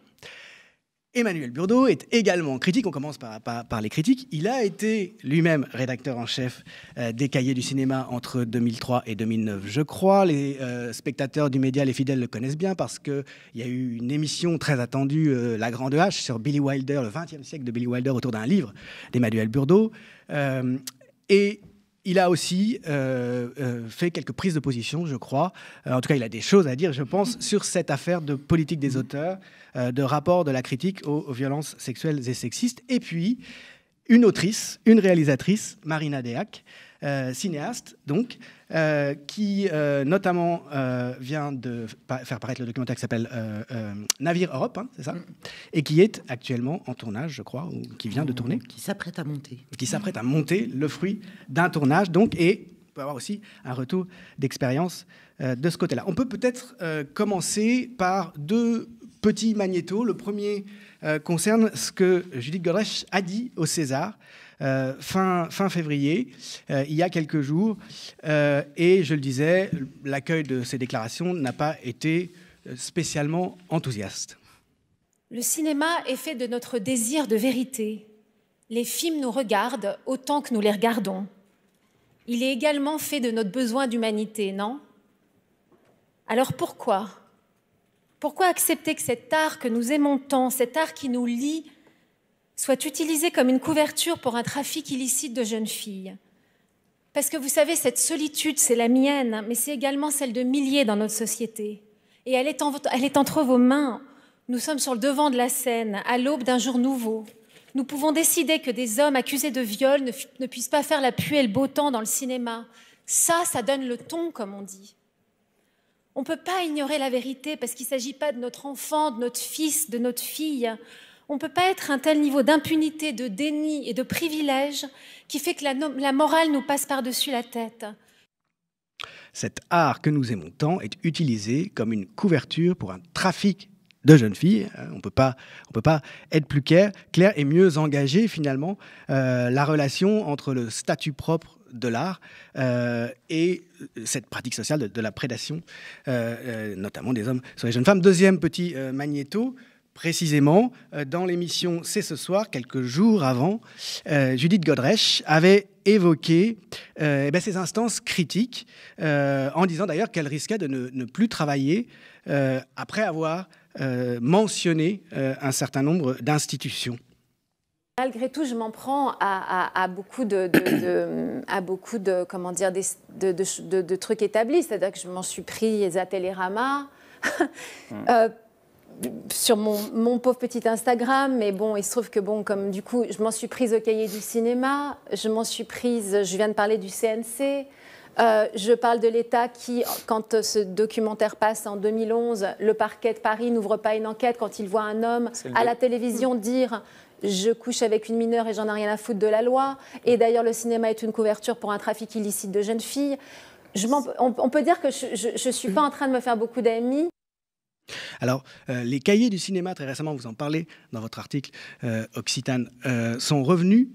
Emmanuel Burdeau est également critique, on commence par, les critiques. Il a été lui-même rédacteur en chef euh, des cahiers du cinéma entre 2003 et 2009, je crois. Les euh, spectateurs du média, les fidèles le connaissent bien parce qu'il y a eu une émission très attendue, euh, La Grande H sur Billy Wilder, le 20e siècle de Billy Wilder, autour d'un livre d'Emmanuel Burdeau. et il a aussi euh, euh, fait quelques prises de position, je crois. Euh, en tout cas, il a des choses à dire, je pense, sur cette affaire de politique des auteurs, de rapport de la critique aux, violences sexuelles et sexistes. Et puis, une autrice, une réalisatrice, Marina Dehac, euh, cinéaste donc, euh, qui euh, notamment vient de faire paraître le documentaire qui s'appelle Navire Europe, hein, c'est ça, mm. et qui est actuellement en tournage, je crois, ou qui vient de tourner, qui s'apprête à monter, qui s'apprête à monter, le fruit d'un tournage donc, et peut avoir aussi un retour d'expérience de ce côté-là. On peut peut-être commencer par deux petits magnétos. Le premier euh, concerne ce que Judith Godrèche a dit au César euh, fin, fin février, euh, il y a quelques jours. et je le disais, l'accueil de ces déclarations n'a pas été spécialement enthousiaste. Le cinéma est fait de notre désir de vérité. Les films nous regardent autant que nous les regardons. Il est également fait de notre besoin d'humanité, non Alors pourquoi pourquoi accepter que cet art que nous aimons tant, cet art qui nous lie, soit utilisé comme une couverture pour un trafic illicite de jeunes filles Parce que vous savez, cette solitude, c'est la mienne, mais c'est également celle de milliers dans notre société. Et elle est, entre vos mains. Nous sommes sur le devant de la scène, à l'aube d'un jour nouveau. Nous pouvons décider que des hommes accusés de viol ne, puissent pas faire la puelle et le beau temps dans le cinéma. Ça, ça donne le ton, comme on dit. On ne peut pas ignorer la vérité parce qu'il ne s'agit pas de notre enfant, de notre fils, de notre fille. On ne peut pas être à un tel niveau d'impunité, de déni et de privilège qui fait que la, morale nous passe par-dessus la tête. Cet art que nous aimons tant est utilisé comme une couverture pour un trafic de jeunes filles. Hein. On ne peut pas être plus clair, clair et mieux engager finalement euh, la relation entre le statut propre de l'art euh, et cette pratique sociale de, la prédation, euh, euh, notamment des hommes sur les jeunes femmes. Deuxième petit magnéto, précisément, dans l'émission C'est ce soir, quelques jours avant, Judith Godrèche avait évoqué euh, eh ben, ces instances critiques, en disant d'ailleurs qu'elle risquait de ne, ne plus travailler après avoir mentionné un certain nombre d'institutions. Malgré tout, je m'en prends à, beaucoup de, à beaucoup de comment dire de, trucs établis. C'est-à-dire que je m'en suis pris à Télérama. Hmm. Euh, sur mon, pauvre petit Instagram, mais bon, il se trouve que bon, comme du coup, je m'en suis prise au cahier du cinéma, je m'en suis prise, je viens de parler du CNC, euh, je parle de l'État qui, quand ce documentaire passe en 2011, le parquet de Paris n'ouvre pas une enquête quand il voit un homme à la télévision hmm. dire je couche avec une mineure et j'en ai rien à foutre de la loi. Et d'ailleurs, le cinéma est une couverture pour un trafic illicite de jeunes filles. Je on, peut dire que je ne suis pas en train de me faire beaucoup d'amis. Alors, euh, les cahiers du cinéma, très récemment, vous en parlez dans votre article euh, Occitane, euh, sont revenus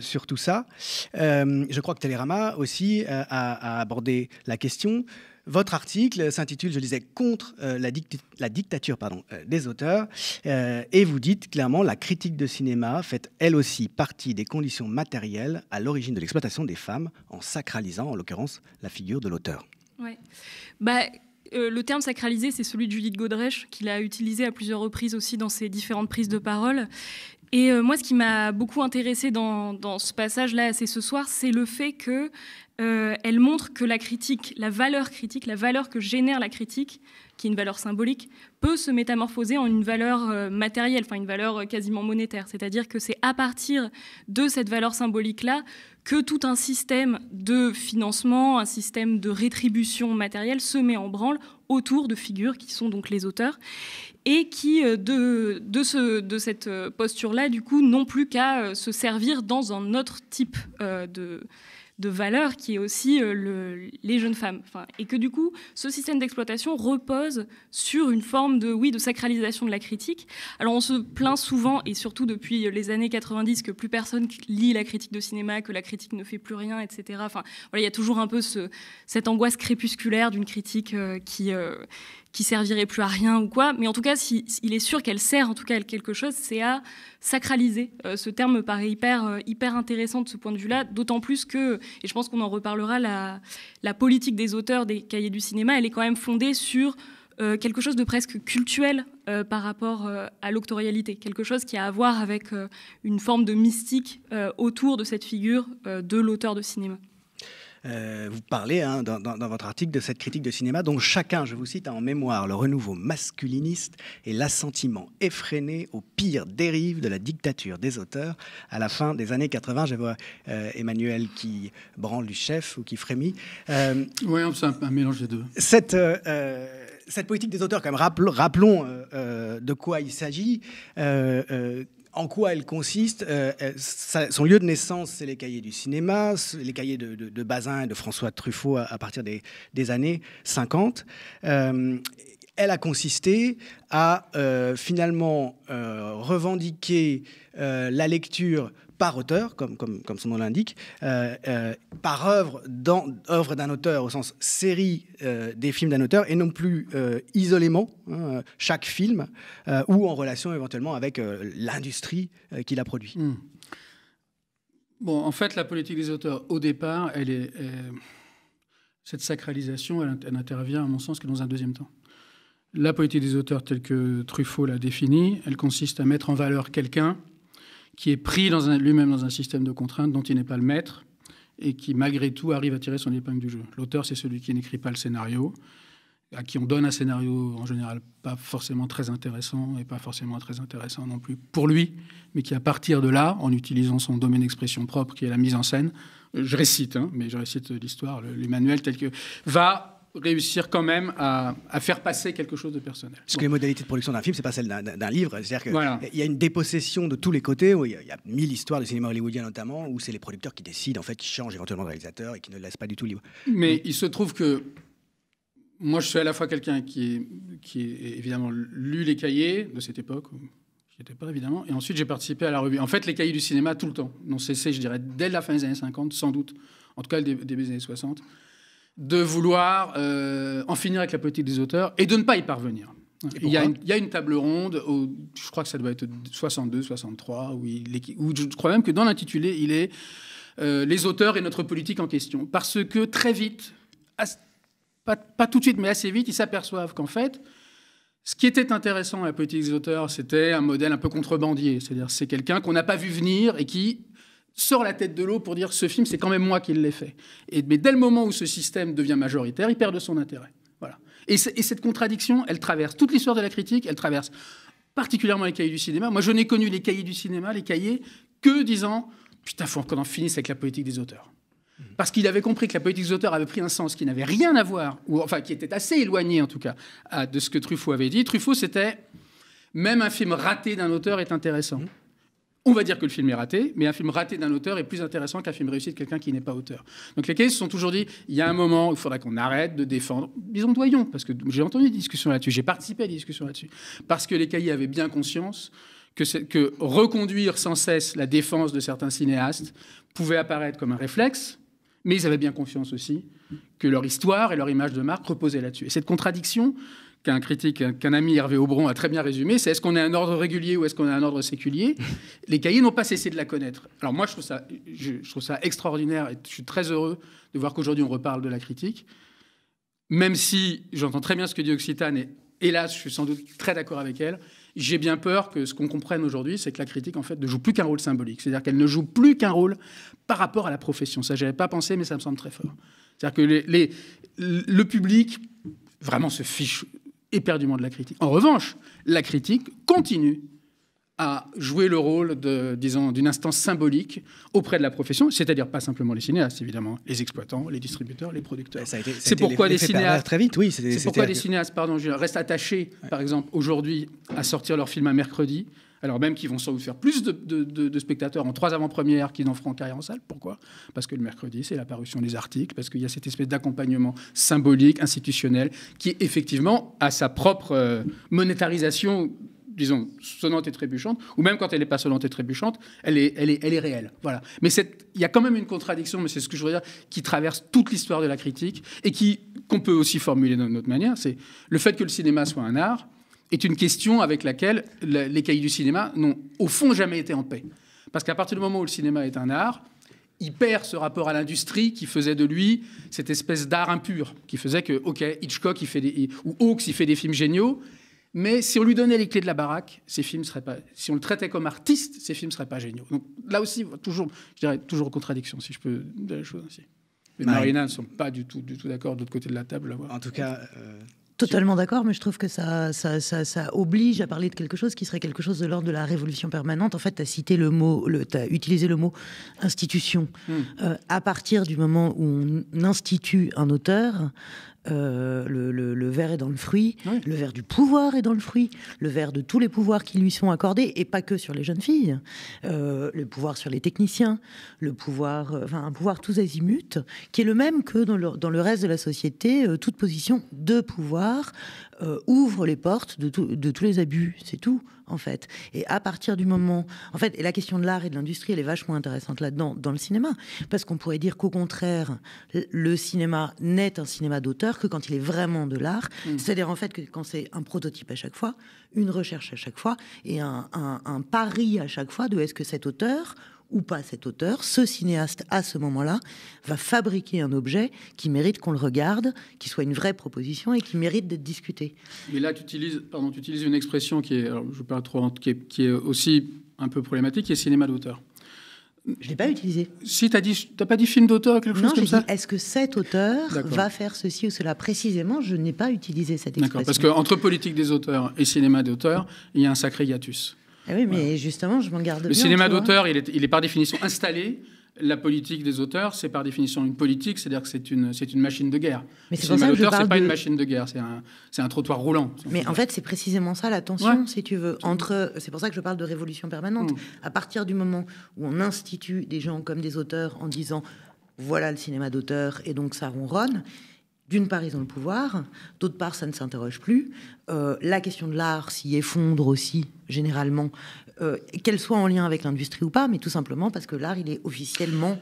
sur tout ça. je crois que Télérama aussi a, abordé la question. Votre article s'intitule, je disais, Contre euh, la, dictature pardon, euh, des auteurs, euh, et vous dites clairement, la critique de cinéma fait elle aussi partie des conditions matérielles à l'origine de l'exploitation des femmes, en sacralisant en l'occurrence la figure de l'auteur. Ouais. Bah, le terme sacralisé, c'est celui de Judith Godrèche, qu'il a utilisé à plusieurs reprises aussi dans ses différentes prises de parole. Et moi, ce qui m'a beaucoup intéressé dans, dans ce passage-là, c'est ce soir, c'est le fait que euh, elle montre que la critique, la valeur critique, la valeur que génère la critique, qui est une valeur symbolique, peut se métamorphoser en une valeur euh, matérielle, enfin une valeur euh, quasiment monétaire. C'est-à-dire que c'est à partir de cette valeur symbolique-là que tout un système de financement, un système de rétribution matérielle se met en branle autour de figures qui sont donc les auteurs et qui, de, de, de cette posture-là, du coup, n'ont plus qu'à se servir dans un autre type de de valeur qui est aussi euh, les jeunes femmes. Enfin, et que du coup, ce système d'exploitation repose sur une forme de, oui, de sacralisation de la critique. Alors on se plaint souvent, et surtout depuis les années 90, que plus personne lit la critique de cinéma, que la critique ne fait plus rien, etc. Enfin, voilà, il y a toujours un peu cette angoisse crépusculaire d'une critique euh, qui... Euh, qui servirait plus à rien ou quoi. Mais en tout cas, il est sûr qu'elle sert en tout cas quelque chose, c'est à sacraliser. Euh, ce terme me paraît hyper, euh, hyper intéressant de ce point de vue-là, d'autant plus que, et je pense qu'on en reparlera, la, politique des auteurs des cahiers du cinéma, elle est quand même fondée sur... Euh, quelque chose de presque cultuel par rapport à l'octorialité, quelque chose qui a à voir avec une forme de mystique autour de cette figure de l'auteur de cinéma. Euh, vous parlez hein, dans, votre article de cette critique de cinéma dont chacun, je vous cite, a en mémoire le renouveau masculiniste et l'assentiment effréné aux pires dérives de la dictature des auteurs à la fin des années 80. Je vois euh, Emmanuel qui branle du chef ou qui frémit. Euh, oui, c'est un, mélange des deux. Cette cette politique des auteurs, quand même, rappelons, de quoi il s'agit en quoi elle consiste. Euh, euh, son lieu de naissance, c'est les cahiers du cinéma, les cahiers de, Bazin et de François Truffaut à, partir des, années 50. Euh, elle a consisté à finalement revendiquer la lecture par auteur, comme, son nom l'indique, euh, euh, par œuvre, dans, d'un auteur au sens série euh, des films d'un auteur et non plus isolément hein, chaque film ou en relation éventuellement avec l'industrie qui l'a produit. Hmm. Bon, en fait, la politique des auteurs, au départ, cette sacralisation, elle, intervient, à mon sens, que dans un deuxième temps. La politique des auteurs, telle que Truffaut l'a définie, elle consiste à mettre en valeur quelqu'un qui est pris lui-même dans un système de contraintes dont il n'est pas le maître et qui, malgré tout, arrive à tirer son épingle du jeu. L'auteur, c'est celui qui n'écrit pas le scénario, à qui on donne un scénario en général pas forcément très intéressant et pas forcément très intéressant non plus pour lui, mais qui, à partir de là, en utilisant son domaine d'expression propre, qui est la mise en scène, je récite, hein, mais je récite l'histoire, l'Emmanuel, tel que, va réussir quand même à, faire passer quelque chose de personnel. Parce que les modalités de production d'un film, c'est pas celle d'un livre. C'est-à-dire qu'il y a une dépossession de tous les côtés. Où il, y a, mille histoires de cinéma hollywoodien notamment, où c'est les producteurs qui décident, en fait, qui changent éventuellement de réalisateur et qui ne laissent pas du tout libre. Mais il se trouve que moi, je suis à la fois quelqu'un qui, qui est évidemment lu les cahiers de cette époque. J'y pas, évidemment. Et ensuite, j'ai participé à la revue. En fait, les cahiers du cinéma, tout le temps, n'ont cessé, je dirais, dès la fin des années 50, sans doute. En tout cas, début des années 60 de vouloir euh, en finir avec la politique des auteurs et de ne pas y parvenir. Il y, a une, table ronde, je crois que ça doit être 62, 63, où, il, où je crois même que dans l'intitulé, il est euh, Les auteurs et notre politique en question. Parce que très vite, pas, pas, tout de suite, mais assez vite, ils s'aperçoivent qu'en fait, ce qui était intéressant à la politique des auteurs, c'était un modèle un peu contrebandier. C'est-à-dire, c'est quelqu'un qu'on n'a pas vu venir et qui sort la tête de l'eau pour dire ce film, c'est quand même moi qui l'ai fait. Et, mais dès le moment où ce système devient majoritaire, il perd de son intérêt. Voilà. Et, cette contradiction, elle traverse toute l'histoire de la critique, elle traverse particulièrement les cahiers du cinéma. Moi, je n'ai connu les cahiers du cinéma, les cahiers, que disant Putain, faut qu'on en finisse avec la politique des auteurs. Mm. Parce qu'il avait compris que la politique des auteurs avait pris un sens qui n'avait rien à voir, ou enfin qui était assez éloigné en tout cas de ce que Truffaut avait dit. Truffaut, c'était même un film raté d'un auteur est intéressant. Mm on va dire que le film est raté, mais un film raté d'un auteur est plus intéressant qu'un film réussi de quelqu'un qui n'est pas auteur. Donc les cahiers se sont toujours dit, il y a un moment où il faudra qu'on arrête de défendre, disons doyons, parce que j'ai entendu des discussions là-dessus, j'ai participé à des discussions là-dessus, parce que les cahiers avaient bien conscience que, que reconduire sans cesse la défense de certains cinéastes pouvait apparaître comme un réflexe, mais ils avaient bien conscience aussi que leur histoire et leur image de marque reposaient là-dessus. Et cette contradiction, qu'un critique, qu'un ami Hervé Aubron a très bien résumé, c'est est-ce qu'on est un ordre régulier ou est-ce qu'on est un ordre séculier Les cahiers n'ont pas cessé de la connaître. Alors moi, je trouve ça, je, trouve ça extraordinaire et je suis très heureux de voir qu'aujourd'hui on reparle de la critique, même si j'entends très bien ce que dit Occitane et hélas, je suis sans doute très d'accord avec elle. J'ai bien peur que ce qu'on comprenne aujourd'hui, c'est que la critique, en fait, ne joue plus qu'un rôle symbolique. C'est-à-dire qu'elle ne joue plus qu'un rôle par rapport à la profession. Ça, j'avais pas pensé, mais ça me semble très fort. C'est-à-dire que les, le public vraiment se fiche éperdument de la critique. En revanche, la critique continue à jouer le rôle disons, d'une instance symbolique auprès de la profession, c'est-à-dire pas simplement les cinéastes, évidemment, les exploitants, les distributeurs, les producteurs. C'est pourquoi les cinéastes très vite, oui. C'est pourquoi cinéastes, pardon, restent attachés, par exemple, aujourd'hui, à sortir leur film à mercredi, alors même qu'ils vont sans doute faire plus de, spectateurs en trois avant-premières qu'ils n'en feront en carrière en salle. Pourquoi Parce que le mercredi, c'est la parution des articles, parce qu'il y a cette espèce d'accompagnement symbolique, institutionnel, qui effectivement a sa propre euh, monétarisation disons, sonnante et trébuchante, ou même quand elle n'est pas sonnante et trébuchante, elle est, réelle. Voilà. Mais il y a quand même une contradiction, mais c'est ce que je veux dire, qui traverse toute l'histoire de la critique et qui qu'on peut aussi formuler d'une autre manière. C'est le fait que le cinéma soit un art, est une question avec laquelle les cahiers du cinéma n'ont au fond jamais été en paix. Parce qu'à partir du moment où le cinéma est un art, il perd ce rapport à l'industrie qui faisait de lui cette espèce d'art impur, qui faisait que, OK, Hitchcock il fait des, ou Hawks, il fait des films géniaux, mais si on lui donnait les clés de la baraque, ses films seraient pas. Si on le traitait comme artiste, ces films seraient pas géniaux. Donc là aussi, toujours, je dirais, toujours contradiction, si je peux dire les choses ainsi. Les Marina ne sont pas du tout, du tout d'accord de l'autre côté de la table. en tout cas, euh, Totalement d'accord, mais je trouve que ça ça, oblige à parler de quelque chose qui serait quelque chose de l'ordre de la révolution permanente. En fait, tu as cité le mot, tu as utilisé le mot institution. Hmm. Euh, à partir du moment où on institue un auteur, euh, le, verre est dans le fruit, le verre du pouvoir est dans le fruit, le verre de tous les pouvoirs qui lui sont accordés, et pas que sur les jeunes filles, euh, le pouvoir sur les techniciens, le pouvoir, euh, un pouvoir tous azimuts, qui est le même que dans dans le reste de la société, toute position de pouvoir euh, ouvre les portes de, tous les abus. C'est tout, en fait. Et à partir du moment. En fait, et la question de l'art et de l'industrie, elle est vachement intéressante là-dedans, dans le cinéma. Parce qu'on pourrait dire qu'au contraire, le cinéma n'est un cinéma d'auteur que quand il est vraiment de l'art. Mm. C'est-à-dire, en fait, que quand c'est un prototype à chaque fois, une recherche à chaque fois, et un, un pari à chaque fois de est-ce que cet auteur ou pas cet auteur, ce cinéaste, à ce moment-là, va fabriquer un objet qui mérite qu'on le regarde, qui soit une vraie proposition et qui mérite d'être discuté. Mais là, tu utilises, pardon, tu utilises une expression qui est, je parle trop, qui est, aussi un peu problématique, qui est cinéma d'auteur. Je ne l'ai pas utilisé. Si, tu n'as pas dit film d'auteur, quelque non, chose comme ça Est-ce que cet auteur va faire ceci ou cela Précisément, je n'ai pas utilisé cette expression. D'accord, parce qu'entre politique des auteurs et cinéma d'auteur, il y a un sacré hiatus. Ah oui, mais justement, je m'en garde le bien. Le cinéma d'auteur, il est, par définition installé la politique des auteurs, c'est par définition une politique, c'est-à-dire que c'est une, c'est une machine de guerre. Mais c'est pour ça que je pas une machine de guerre, c'est un, c'est un trottoir roulant. Mais en fait, c'est précisément ça la tension, si tu veux. Entre, c'est pour ça que je parle de révolution permanente. Mm. À partir du moment où on institue des gens comme des auteurs en disant voilà le cinéma d'auteur et donc ça ronronne, d'une part, ils ont le pouvoir, d'autre part, ça ne s'interroge plus. Euh, la question de l'art s'y effondre aussi, généralement, euh, qu'elle soit en lien avec l'industrie ou pas, mais tout simplement parce que l'art, il est officiellement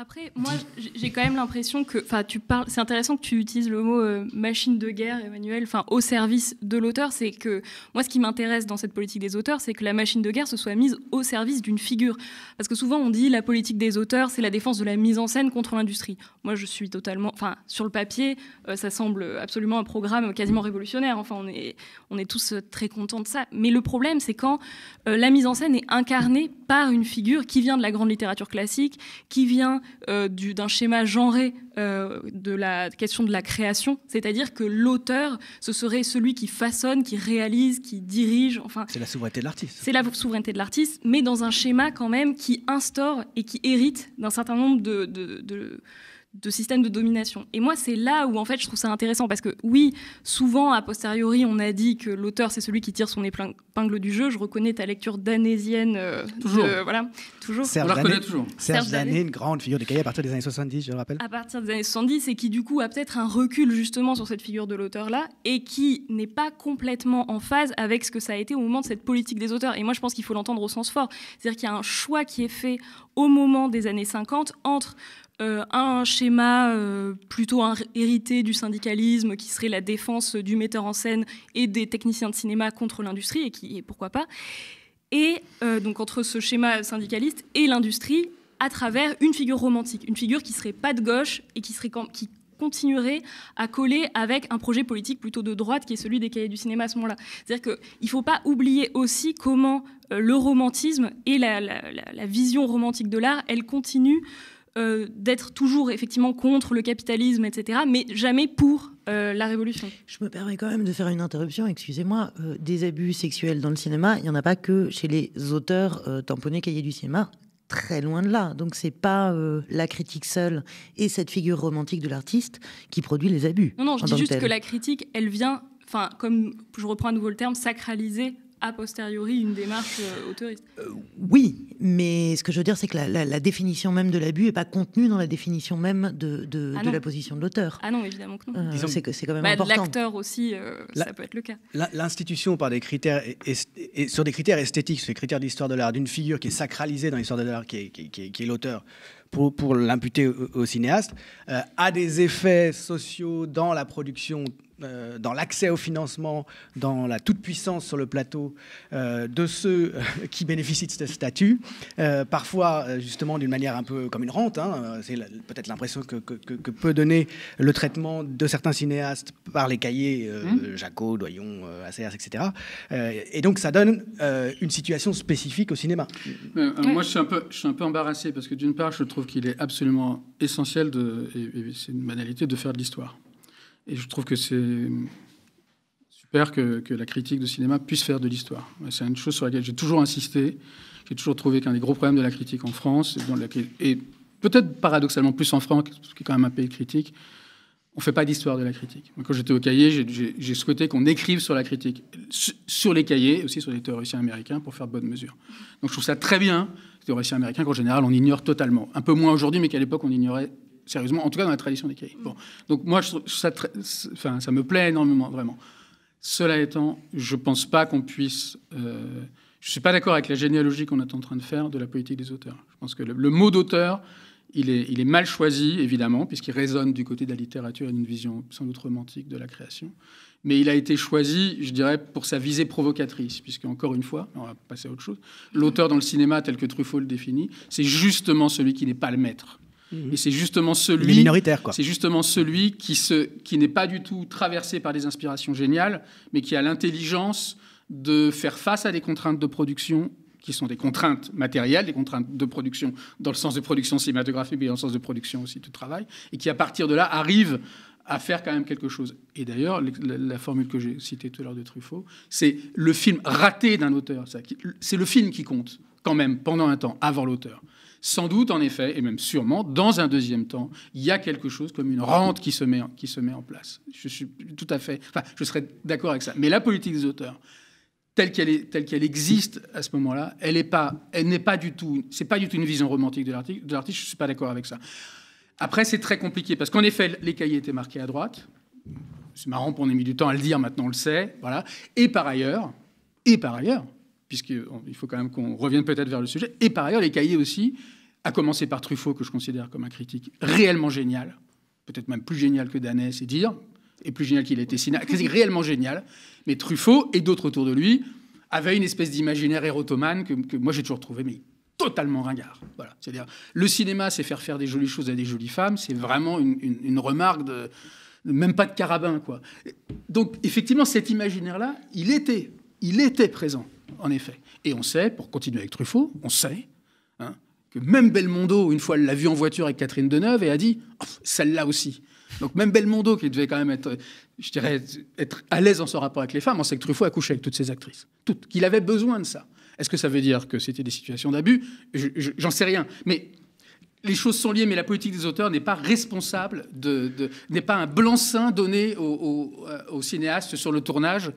après, moi, j'ai quand même l'impression que, enfin, tu parles. C'est intéressant que tu utilises le mot euh, machine de guerre, Emmanuel. Enfin, au service de l'auteur, c'est que moi, ce qui m'intéresse dans cette politique des auteurs, c'est que la machine de guerre se soit mise au service d'une figure. Parce que souvent, on dit la politique des auteurs, c'est la défense de la mise en scène contre l'industrie. Moi, je suis totalement, enfin, sur le papier, euh, ça semble absolument un programme quasiment révolutionnaire. Enfin, on est, on est tous très contents de ça. Mais le problème, c'est quand euh, la mise en scène est incarnée par une figure qui vient de la grande littérature classique, qui vient euh, d'un schéma genré euh, de la question de la création, c'est-à-dire que l'auteur, ce serait celui qui façonne, qui réalise, qui dirige. Enfin, c'est la souveraineté de l'artiste. C'est la souveraineté de l'artiste, mais dans un schéma quand même qui instaure et qui hérite d'un certain nombre de de systèmes de domination. Et moi, c'est là où, en fait, je trouve ça intéressant, parce que oui, souvent, a posteriori, on a dit que l'auteur, c'est celui qui tire son épingle du jeu. Je reconnais ta lecture danésienne. Euh, toujours. voilà, toujours. on la reconnaît toujours. Serge une grande figure de Cahiers à partir des années 70, je le rappelle. À partir des années 70, et qui, du coup, a peut-être un recul, justement, sur cette figure de l'auteur-là, et qui n'est pas complètement en phase avec ce que ça a été au moment de cette politique des auteurs. Et moi, je pense qu'il faut l'entendre au sens fort. C'est-à-dire qu'il y a un choix qui est fait au moment des années 50 entre euh, un schéma euh, plutôt hérité du syndicalisme, qui serait la défense du metteur en scène et des techniciens de cinéma contre l'industrie, et qui, pourquoi pas, et euh, donc entre ce schéma syndicaliste et l'industrie, à travers une figure romantique, une figure qui serait pas de gauche et qui, serait, qui continuerait à coller avec un projet politique plutôt de droite qui est celui des cahiers du cinéma à ce moment-là. C'est-à-dire qu'il ne faut pas oublier aussi comment le romantisme et la, la vision romantique de l'art, elle continue euh, d'être toujours effectivement contre le capitalisme, etc., mais jamais pour euh, la révolution. Je me permets quand même de faire une interruption, excusez-moi. Euh, des abus sexuels dans le cinéma, il n'y en a pas que chez les auteurs tamponnés cahiers du cinéma, très loin de là. Donc c'est pas la critique seule et cette figure romantique de l'artiste qui produit les abus. Non, non, je dis juste que, la critique, elle vient, enfin, comme je reprends à nouveau le terme, sacraliser a posteriori une démarche euh, autoriste. Euh, oui, mais ce que je veux dire, c'est que la, définition même de l'abus n'est pas contenue dans la définition même de, ah la position de l'auteur. Ah non, évidemment que non. Euh, Disons c'est c'est quand même bah, important. L'acteur aussi, ça peut être le cas. L'institution par des critères est, sur des critères esthétiques, sur des critères d'histoire de l'art, d'une figure qui est sacralisée dans l'histoire de l'art, qui est, l'auteur pour, l'imputer au, cinéaste, a des effets sociaux dans la production euh, dans l'accès au financement, dans la toute-puissance sur le plateau euh, de ceux euh, qui bénéficient de ce statut, parfois justement d'une manière un peu comme une rente. Hein, c'est peut-être l'impression que, peut donner le traitement de certains cinéastes par les cahiers mmh. Jaco, Doyon, Acer, etc. et donc ça donne une situation spécifique au cinéma. Moi, je suis, un peu, je suis un peu embarrassé parce que d'une part, je trouve qu'il est absolument essentiel, de, et c'est une banalité, de faire de l'histoire. Et je trouve que c'est super que, la critique de cinéma puisse faire de l'histoire. C'est une chose sur laquelle j'ai toujours insisté. J'ai toujours trouvé qu'un des gros problèmes de la critique en France, dans et peut-être paradoxalement plus en France, qui est quand même un pays critique, on ne fait pas d'histoire de la critique. quand j'étais au cahier, j'ai souhaité qu'on écrive sur la critique, sur les cahiers, aussi sur les théoriciens américains, pour faire bonne mesure. Donc je trouve ça très bien, les théoriciens américains, qu'en général, on ignore totalement. Un peu moins aujourd'hui, mais qu'à l'époque, on ignorait sérieusement, en tout cas dans la tradition des cahiers. Donc moi, ça, me plaît énormément, vraiment. Cela étant, je ne pense pas qu'on puisse... Euh, je ne suis pas d'accord avec la généalogie qu'on est en train de faire de la politique des auteurs. Je pense que le, mot d'auteur, il est, il est, mal choisi, évidemment, puisqu'il résonne du côté de la littérature et d'une vision sans doute romantique de la création. Mais il a été choisi, je dirais, pour sa visée provocatrice, puisque, encore une fois, on va passer à autre chose, l'auteur dans le cinéma, tel que Truffaut le définit, c'est justement celui qui n'est pas le maître. Et c'est justement celui. C'est justement celui qui, n'est pas du tout traversé par des inspirations géniales, mais qui a l'intelligence de faire face à des contraintes de production qui sont des contraintes matérielles, des contraintes de production dans le sens de production cinématographique, mais dans le sens de production aussi de travail, et qui à partir de là arrive à faire quand même quelque chose. Et d'ailleurs, la formule que j'ai citée tout à l'heure de Truffaut, c'est le film raté d'un auteur. C'est le film qui compte, quand même, pendant un temps, avant l'auteur sans doute, en effet, et même sûrement, dans un deuxième temps, il y a quelque chose comme une rente qui se met en, qui se met en place. Je suis tout à fait, enfin, je serais d'accord avec ça. Mais la politique des auteurs, telle qu'elle telle qu'elle existe à ce moment-là, elle n'est pas, du tout, c'est pas du tout une vision romantique de l'artiste. De l'artiste, je suis pas d'accord avec ça. Après, c'est très compliqué parce qu'en effet, les cahiers étaient marqués à droite. C'est marrant qu'on ait mis du temps à le dire, maintenant on le sait, voilà. Et par ailleurs, et par ailleurs, puisqu'il faut quand même qu'on revienne peut-être vers le sujet. Et par ailleurs, les cahiers aussi, à commencer par Truffaut, que je considère comme un critique réellement génial, peut-être même plus génial que Danès, et dire, et plus génial qu'il a été, critique réellement génial, mais Truffaut et d'autres autour de lui avaient une espèce d'imaginaire érotomane que, que moi j'ai toujours trouvé, mais totalement ringard. Voilà. C'est-à-dire, le cinéma, c'est faire faire des jolies choses à des jolies femmes, c'est vraiment une, une remarque de même pas de carabin, quoi. Donc, effectivement, cet imaginaire-là, il était, il était présent en effet. Et on sait, pour continuer avec Truffaut, on sait hein, que même Belmondo, une fois, l'a vu en voiture avec Catherine Deneuve et a dit oh, celle-là aussi. Donc même Belmondo, qui devait quand même être, je dirais, être à l'aise en son rapport avec les femmes, on sait que Truffaut a couché avec toutes ses actrices, toutes, qu'il avait besoin de ça. Est-ce que ça veut dire que c'était des situations d'abus J'en sais rien. Mais les choses sont liées, mais la politique des auteurs n'est pas responsable, n'est pas un blanc-seing donné aux euh, cinéastes sur le tournage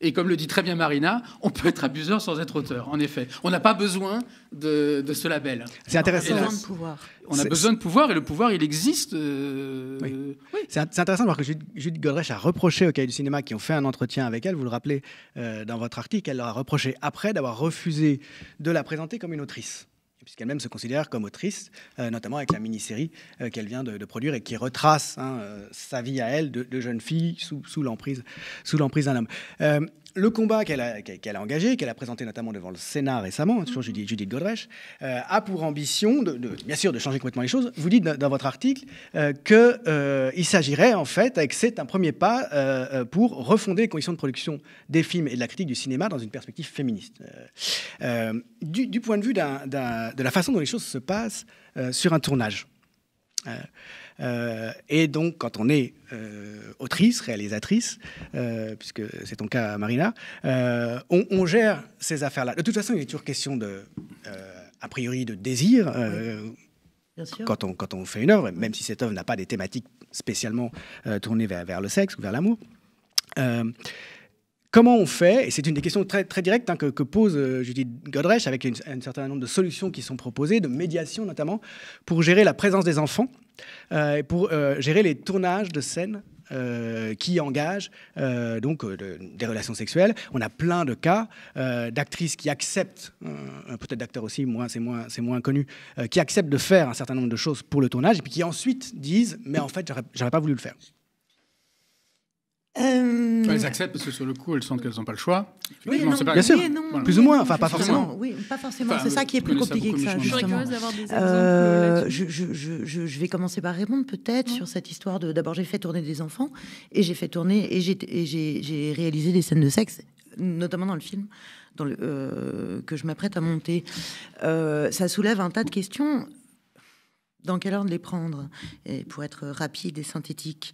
et comme le dit très bien Marina, on peut être abuseur sans être auteur, en effet. On n'a pas besoin de, ce label. C'est intéressant. On a besoin de pouvoir. On a besoin de pouvoir et le pouvoir, il existe. Euh, c'est intéressant de voir que Judith Godrèche a reproché au cahiers du cinéma qui ont fait un entretien avec elle, vous le rappelez euh, dans votre article, elle leur a reproché après d'avoir refusé de la présenter comme une autrice puisqu'elle-même se considère comme autrice, euh, notamment avec la mini-série euh, qu'elle vient de, produire et qui retrace hein, euh, sa vie à elle de, jeune fille sous l'emprise d'un homme le combat qu'elle a, a engagé, qu'elle a présenté notamment devant le Sénat récemment, toujours mhm. Judith, Judith euh, a pour ambition, de, bien sûr, de changer complètement les choses. Vous dites dans votre article euh, que qu'il euh, s'agirait, en fait, avec que c'est un premier pas pour refonder les conditions de production des films et de la critique du cinéma dans une perspective féministe. Du, point de vue de la façon dont les choses se passent sur un tournage. Euh, et donc, quand on est euh, autrice, réalisatrice, euh, puisque c'est ton cas, Marina, on, gère ces affaires-là. De toute façon, il est toujours question de, a priori, de désir. Quand, on, quand on fait une œuvre, même si cette œuvre n'a pas des thématiques spécialement tournées vers, le sexe ou vers l'amour. Comment on fait Et c'est une des questions très, très directes hein, que, pose Judith Godrech avec un certain nombre de solutions qui sont proposées, de médiation notamment, pour gérer la présence des enfants euh, pour euh, gérer les tournages de scènes euh, qui engagent donc des relations sexuelles. On a plein de cas d'actrices qui acceptent, peut-être d'acteurs aussi, c'est moins c'est moins connu, qui acceptent de faire un certain nombre de choses pour le tournage et puis qui ensuite disent mais en fait j'aurais pas voulu le faire. Euh, elles acceptent parce que sur le coup, elles sentent qu'elles n'ont pas le choix. pas... plus ou moins, enfin pas forcément. Oui, pas forcément. c'est ça qui est plus compliqué que ça. Des euh, je, je, vais commencer par répondre peut-être sur cette histoire de. D'abord, j'ai fait tourner des enfants et j'ai fait tourner et j'ai réalisé des scènes de sexe, notamment dans le film. Dans le, euh, que je m'apprête à monter. Euh, ça soulève un tas de questions dans quelle ordre les prendre et pour être rapide et synthétique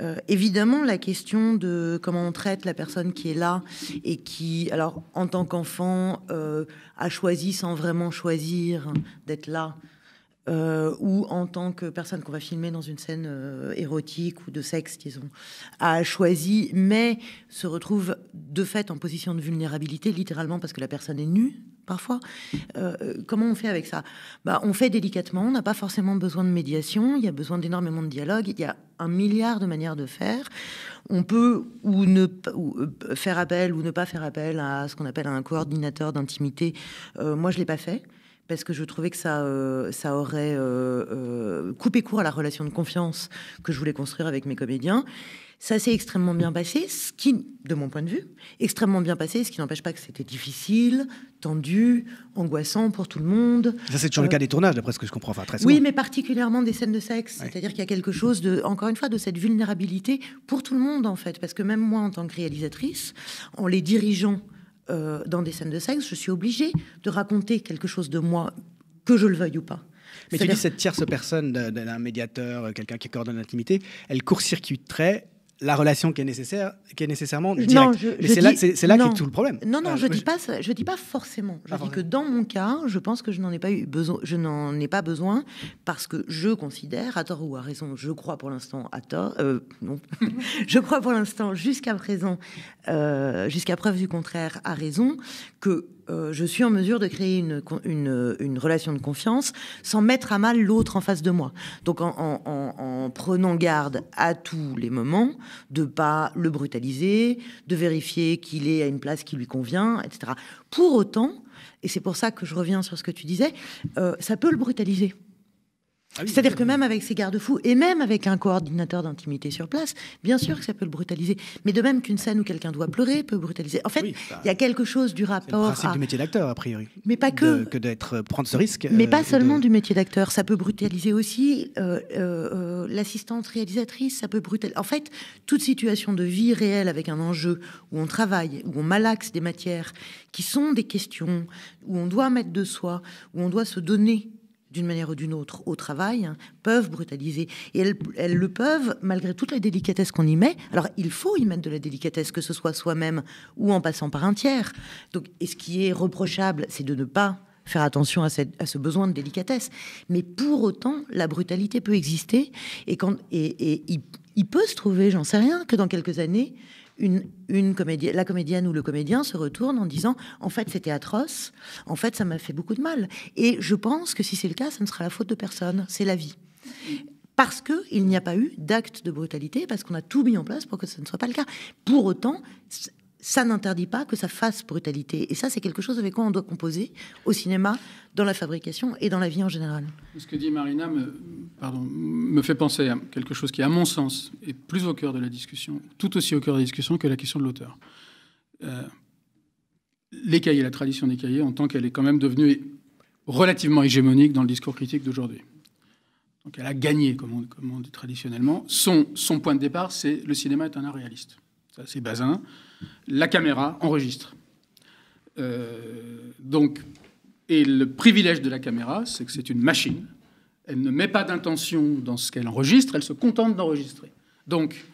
euh, évidemment, la question de comment on traite la personne qui est là et qui, alors, en tant qu'enfant, euh, a choisi sans vraiment choisir d'être là euh, ou en tant que personne qu'on va filmer dans une scène euh, érotique ou de sexe qu'ils ont a choisi, mais se retrouve de fait en position de vulnérabilité, littéralement parce que la personne est nue parfois. Euh, comment on fait avec ça bah, On fait délicatement, on n'a pas forcément besoin de médiation, il y a besoin d'énormément de dialogue, il y a un milliard de manières de faire. On peut ou ne faire appel ou ne pas faire appel à ce qu'on appelle un coordinateur d'intimité. moi, je ne l'ai pas fait parce que je trouvais que ça, euh, ça aurait euh, euh, coupé court à la relation de confiance que je voulais construire avec mes comédiens. Ça s'est extrêmement bien passé, ce qui, de mon point de vue, extrêmement bien passé, ce qui n'empêche pas que c'était difficile, tendu, angoissant pour tout le monde. Ça, c'est toujours le cas des tournages, d'après ce que je comprends. Enfin, Oui, mais particulièrement des scènes de sexe. C'est-à-dire qu'il y a quelque chose, de, encore une fois, de cette vulnérabilité pour tout le monde, en fait. Parce que même moi, en tant que réalisatrice, en les dirigeant euh, dans des scènes de sexe, je suis obligée de raconter quelque chose de moi, que je le veuille ou pas. Mais tu dis cette tierce personne d'un médiateur, euh, quelqu'un qui coordonne l'intimité, elle court-circuiterait la relation qui est nécessaire, qui est nécessairement directe. c'est là, qu'est tout le problème. Non, non, euh, je ne dis pas, je dis pas forcément. Je dis que dans mon cas, je pense que je n'en ai pas eu besoin. Je n'en ai pas besoin parce que je considère, à tort ou à raison, je crois pour l'instant à tort, euh, non, je crois pour l'instant jusqu'à présent, euh, jusqu'à preuve du contraire, à raison que euh, je suis en mesure de créer une, relation de confiance sans mettre à mal l'autre en face de moi. Donc en, prenant garde à tous les moments de pas le brutaliser, de vérifier qu'il est à une place qui lui convient, etc. Pour autant, et c'est pour ça que je reviens sur ce que tu disais, euh, ça peut le brutaliser. Ah C'est-à-dire que même avec ces garde-fous et même avec un coordinateur d'intimité sur place, bien sûr que ça peut le brutaliser. Mais de même qu'une scène où quelqu'un doit pleurer peut brutaliser. En fait, il y a quelque chose du rapport. C'est principe du métier d'acteur, a priori. Mais pas que. que d'être euh, prendre ce risque. Mais pas euh, seulement du métier d'acteur. Ça peut brutaliser aussi euh, l'assistante réalisatrice. Ça peut brutaliser. En fait, toute situation de vie réelle avec un enjeu où on travaille, où on malaxe des matières qui sont des questions, où on doit mettre de soi, où on doit se donner d'une manière ou d'une autre au travail, hein, peuvent brutaliser. Et elles, le peuvent malgré toute la délicatesse qu'on y met. Alors il faut y mettre de la délicatesse, que ce soit soi-même ou en passant par un tiers. Donc, et ce qui est reprochable, c'est de ne pas faire attention à, cette, ce besoin de délicatesse. Mais pour autant, la brutalité peut exister et, quand, et, il, il, peut se trouver, j'en sais rien, que dans quelques années, une, la comédienne ou le comédien se retourne en disant en fait c'était atroce, en fait ça m'a fait beaucoup de mal. Et je pense que si c'est le cas, ça ne sera la faute de personne, c'est la vie. Parce qu'il n'y a pas eu d'acte de brutalité, parce qu'on a tout mis en place pour que ce ne soit pas le cas. Pour autant, ça n'interdit pas que ça fasse brutalité. Et ça, c'est quelque chose avec quoi on doit composer au cinéma, dans la fabrication et dans la vie en général. Ce que dit Marina me, pardon, me fait penser à quelque chose qui, à mon sens, est plus au cœur de la discussion, tout aussi au cœur de la discussion que la question de l'auteur. Euh, les cahiers, la tradition des cahiers, en tant qu'elle est quand même devenue relativement hégémonique dans le discours critique d'aujourd'hui. Donc elle a gagné, comme on, dit traditionnellement. Son, son, point de départ, c'est le cinéma est un art réaliste. Ça, c'est Bazin la caméra enregistre. Euh, donc, et le privilège de la caméra, c'est que c'est une machine. Elle ne met pas d'intention dans ce qu'elle enregistre, elle se contente d'enregistrer. Donc,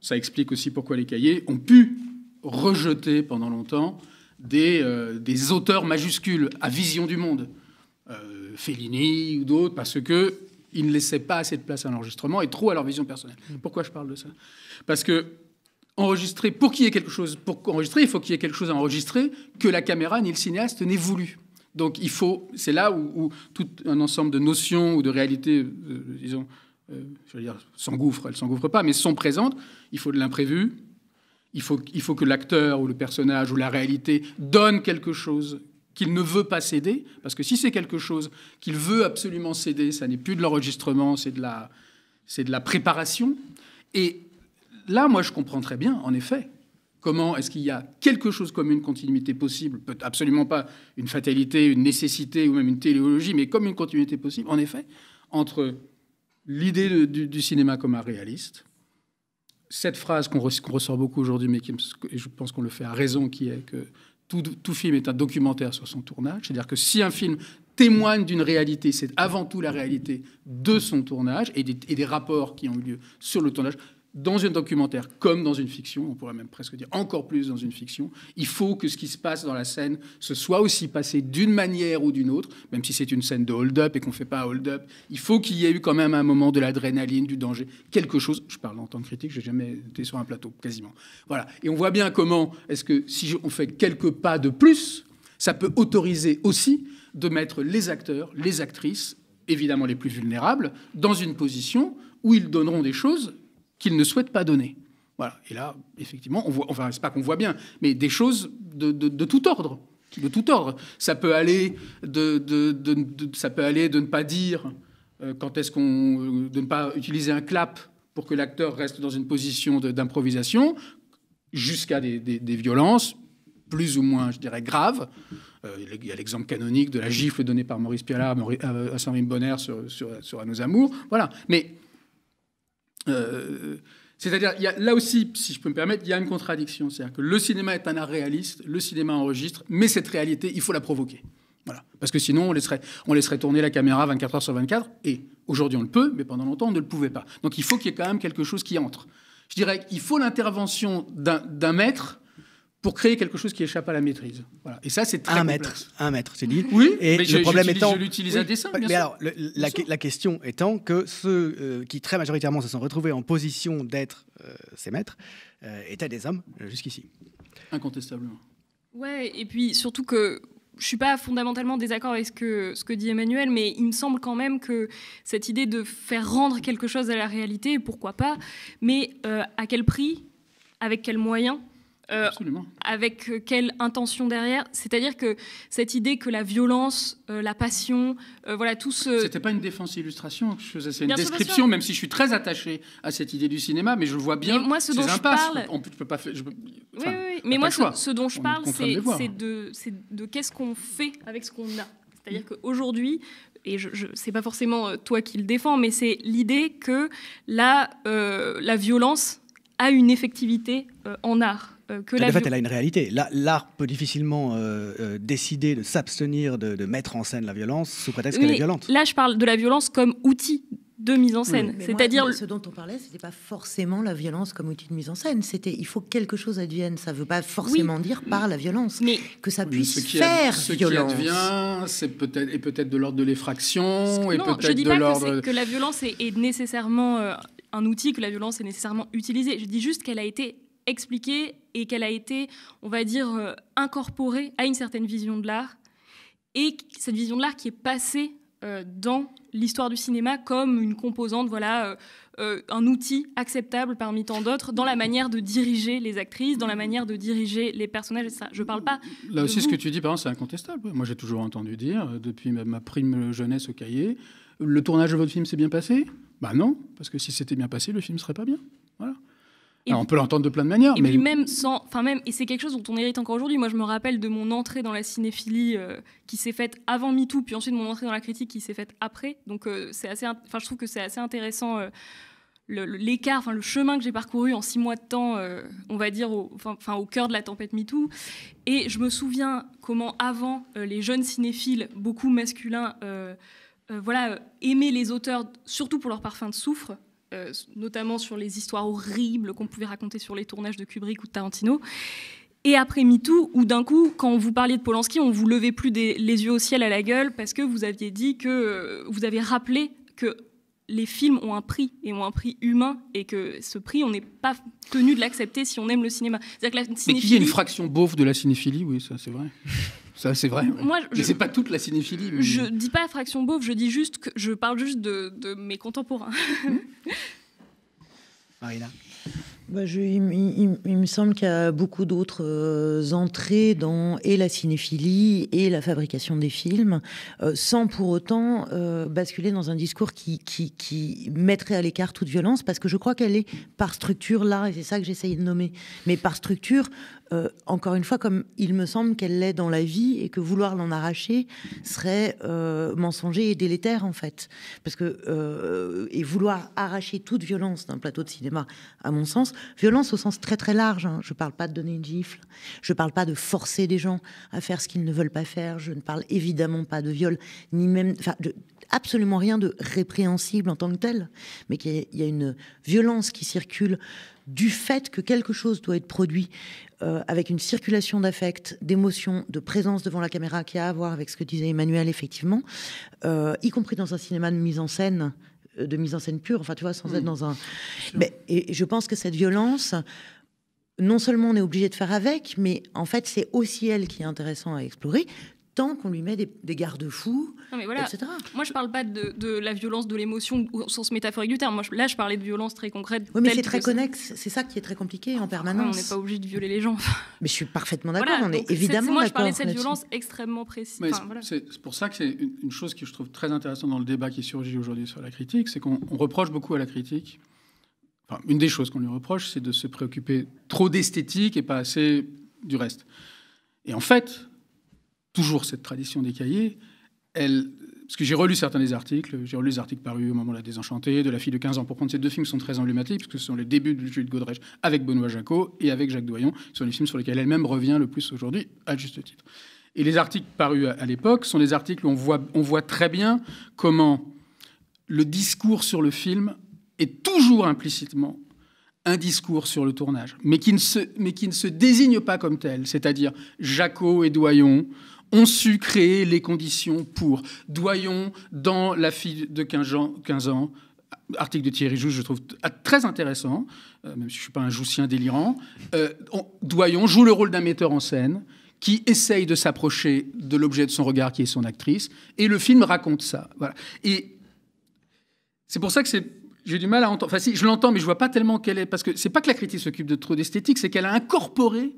ça explique aussi pourquoi les cahiers ont pu rejeter pendant longtemps des, euh, auteurs majuscules à vision du monde, euh, Fellini ou d'autres, parce que ils ne laissaient pas assez de place à l'enregistrement et trop à leur vision personnelle. Mmh. Pourquoi je parle de ça Parce que enregistrer, pour qu'il y ait quelque chose, pour enregistrer, il faut qu'il y ait quelque chose à enregistrer que la caméra ni le cinéaste n'aient voulu. Donc il faut, c'est là où, tout un ensemble de notions ou de réalités, euh, disons, euh, je veux dire, s'engouffrent, elles s'engouffrent pas, mais sont présentes. Il faut de l'imprévu, il faut, il faut que l'acteur ou le personnage ou la réalité donne quelque chose qu'il ne veut pas céder, parce que si c'est quelque chose qu'il veut absolument céder, ça n'est plus de l'enregistrement, c'est de la, c'est de la préparation. Et là, moi, je comprends très bien, en effet, comment est-ce qu'il y a quelque chose comme une continuité possible, peut absolument pas une fatalité, une nécessité ou même une téléologie, mais comme une continuité possible, en effet, entre l'idée du, cinéma comme un réaliste, cette phrase qu'on ressort beaucoup aujourd'hui, mais qui, je pense qu'on le fait à raison, qui est que tout, film est un documentaire sur son tournage, c'est-à-dire que si un film témoigne d'une réalité, c'est avant tout la réalité de son tournage et des rapports qui ont eu lieu sur le tournage, dans un documentaire comme dans une fiction, on pourrait même presque dire encore plus dans une fiction, il faut que ce qui se passe dans la scène se soit aussi passé d'une manière ou d'une autre, même si c'est une scène de hold-up et qu'on ne fait pas hold-up, il faut qu'il y ait eu quand même un moment de l'adrénaline, du danger, quelque chose. Je parle en tant que critique, je n'ai jamais été sur un plateau, quasiment. Voilà. Et on voit bien comment est-ce que si on fait quelques pas de plus, ça peut autoriser aussi de mettre les acteurs, les actrices, évidemment les plus vulnérables, dans une position où ils donneront des choses qu'il ne souhaite pas donner. Voilà. Et là, effectivement, on voit, enfin, c'est pas qu'on voit bien, mais des choses de, tout ordre de tout ordre. Ça peut aller de, ça peut aller de ne pas dire euh, quand est-ce qu'on, euh, de ne pas utiliser un clap pour que l'acteur reste dans une position d'improvisation, jusqu'à des, violences plus ou moins, je dirais, graves. Euh, il y a l'exemple canonique de la gifle donnée par Maurice Pialat à, saint à Bonner sur, sur, À nos amours. Voilà. Mais euh, c'est-à-dire, là aussi, si je peux me permettre, il y a une contradiction. C'est-à-dire que le cinéma est un art réaliste, le cinéma enregistre, mais cette réalité, il faut la provoquer. Voilà. Parce que sinon, on laisserait, on laisserait tourner la caméra 24 heures sur 24, et aujourd'hui on le peut, mais pendant longtemps on ne le pouvait pas. Donc il faut qu'il y ait quand même quelque chose qui entre. Je dirais qu'il faut l'intervention d'un maître pour créer quelque chose qui échappe à la maîtrise. Et ça, c'est très un complexe. Un mètre, c'est dit. Oui. Et le problème étant, je l'utilise à mais alors, la, question étant que ceux euh, qui très majoritairement se sont retrouvés en position d'être euh, ces maîtres euh, étaient des hommes jusqu'ici. Incontestablement. Ouais. Et puis surtout que je suis pas fondamentalement désaccord avec ce que, dit Emmanuel, mais il me semble quand même que cette idée de faire rendre quelque chose à la réalité, pourquoi pas, mais à quel prix, avec quels moyens euh, absolument avec euh, quelle intention derrière C'est-à-dire que cette idée que la violence, euh, la passion, voilà tout ce. C'était pas une défense illustration je c'est une description, même si je suis très attaché à cette idée du cinéma, mais je vois bien. moi, ce dont je parle. On pas, faire. oui, oui, Mais moi, ce, dont je parle, c'est de, de qu'est-ce qu'on fait avec ce qu'on a. C'est-à-dire qu'aujourd'hui, et je, je c'est pas forcément toi qui le défends, mais c'est l'idée que la, la violence a une effectivité en art. En euh, fait, elle a une réalité. L'art peut difficilement euh, euh, décider de s'abstenir de, mettre en scène la violence sous prétexte qu'elle est violente. Là, je parle de la violence comme outil de mise en scène. C'est-à-dire ce dont on parlait, c'était pas forcément la violence comme outil de mise en scène. C'était il faut que quelque chose advienne. Ça ne veut pas forcément dire par la violence, mais que ça puisse faire ce violence. Ce qui advient, c'est peut-être peut-être de l'ordre de l'effraction et peut-être de l'ordre que, que, la violence est, nécessairement un outil, que la violence est nécessairement utilisée. Je dis juste qu'elle a été expliquée et qu'elle a été, on va dire, euh, incorporée à une certaine vision de l'art. Et cette vision de l'art qui est passée euh, dans l'histoire du cinéma comme une composante, voilà, euh, un outil acceptable parmi tant d'autres dans la manière de diriger les actrices, dans la manière de diriger les personnages. Ça, je parle pas. Là aussi, ce que tu dis, par c'est incontestable. Moi, j'ai toujours entendu dire, depuis ma prime jeunesse au cahier, le tournage de votre film s'est bien passé. Bah ben non, parce que si c'était bien passé, le film serait pas bien. Voilà on peut l'entendre de plein de manières. Et mais... même sans, enfin même, et c'est quelque chose dont on hérite encore aujourd'hui. Moi, je me rappelle de mon entrée dans la cinéphilie euh, qui s'est faite avant #MeToo, puis ensuite de mon entrée dans la critique qui s'est faite après. Donc euh, c'est assez, enfin je trouve que c'est assez intéressant euh, l'écart, enfin le chemin que j'ai parcouru en six mois de temps, on va dire, au, enfin au cœur de la tempête #MeToo. Et je me souviens comment avant les jeunes cinéphiles, beaucoup masculins. voilà, aimaient les auteurs surtout pour leur parfum de soufre, euh, notamment sur les histoires horribles qu'on pouvait raconter sur les tournages de Kubrick ou de Tarantino. Et après MeToo, où d'un coup, quand vous parliez de Polanski, on vous levait plus les yeux au ciel à la gueule parce que vous aviez dit que euh, vous avez rappelé que les films ont un prix et ont un prix humain et que ce prix, on n'est pas tenu de l'accepter si on aime le cinéma. cest que la Mais qu'il y a une fraction beauf de la cinéphilie, oui, ça c'est vrai. Ça c'est vrai. je, mais pas toute la cinéphilie. Je dis pas fraction beauf, je dis juste que je parle juste de, de mes contemporains. Hmm Marina. Bah, il, me semble qu'il y a beaucoup d'autres euh, entrées dans et la cinéphilie et la fabrication des films, euh, sans pour autant euh, basculer dans un discours qui, qui mettrait à l'écart toute violence, parce que je crois qu'elle est par structure là, et c'est ça que j'essayais de nommer. Mais par structure, euh, encore une fois, comme il me semble qu'elle l'est dans la vie et que vouloir l'en arracher serait euh, mensonger et délétère en fait, parce que euh, et vouloir arracher toute violence d'un plateau de cinéma, à mon sens, violence au sens très très large. Hein. Je ne parle pas de donner une gifle, je ne parle pas de forcer des gens à faire ce qu'ils ne veulent pas faire. Je ne parle évidemment pas de viol, ni même, absolument rien de répréhensible en tant que tel, mais qu'il y, a une violence qui circule du fait que quelque chose doit être produit euh, avec une circulation d'affect, d'émotion, de présence devant la caméra qui a à voir avec ce que disait Emmanuel effectivement, euh, y compris dans un cinéma de mise en scène euh, de mise en scène pure, enfin tu vois, sans mm. être dans un... Mais, et je pense que cette violence, non seulement on est obligé de faire avec, mais en fait c'est aussi elle qui est intéressante à explorer, tant qu'on lui met des, garde-fous, etc. Moi, je parle pas de, la violence de l'émotion au sens métaphorique du terme. Moi, là, je parlais de violence très concrète. Oui, mais c'est très connexe. C'est ça qui est très compliqué en permanence. on n'est pas obligé de violer les gens. mais je suis parfaitement d'accord. on est évidemment d'accord. Moi, je parlais de cette violence extrêmement précise. c'est pour ça que c'est une, une, chose que je trouve très intéressante dans le débat qui surgit aujourd'hui sur la critique, c'est qu'on reproche beaucoup à la critique. Enfin, une des choses qu'on lui reproche, c'est de se préoccuper trop d'esthétique et pas assez du reste. Et en fait, toujours cette tradition des cahiers, elle, parce que j'ai relu certains des articles, j'ai relu les articles parus au moment de La Désenchantée, de La fille de 15 ans pour prendre ces deux films sont très emblématiques, puisque ce sont les débuts de Julie Godrèche avec Benoît Jacot et avec Jacques Doyon, qui sont les films sur lesquels elle-même revient le plus aujourd'hui, à juste titre. Et les articles parus à, l'époque sont des articles où on voit, on voit très bien comment le discours sur le film est toujours implicitement un discours sur le tournage, mais qui ne mais qui ne se désigne pas comme tel, c'est-à-dire Jacot et Doyon, ont su créer les conditions pour. Doyon, dans La fille de 15 ans, article de Thierry jouge, je trouve très intéressant, euh, même si je ne suis pas un Joucien délirant, euh, Doyon joue le rôle d'un metteur en scène qui essaye de s'approcher de l'objet de son regard qui est son actrice, et le film raconte ça. Voilà. Et c'est pour ça que j'ai du mal à entendre. Enfin, si, je l'entends, mais je vois pas tellement qu'elle est. Parce que c'est pas que la critique s'occupe de trop d'esthétique, c'est qu'elle a incorporé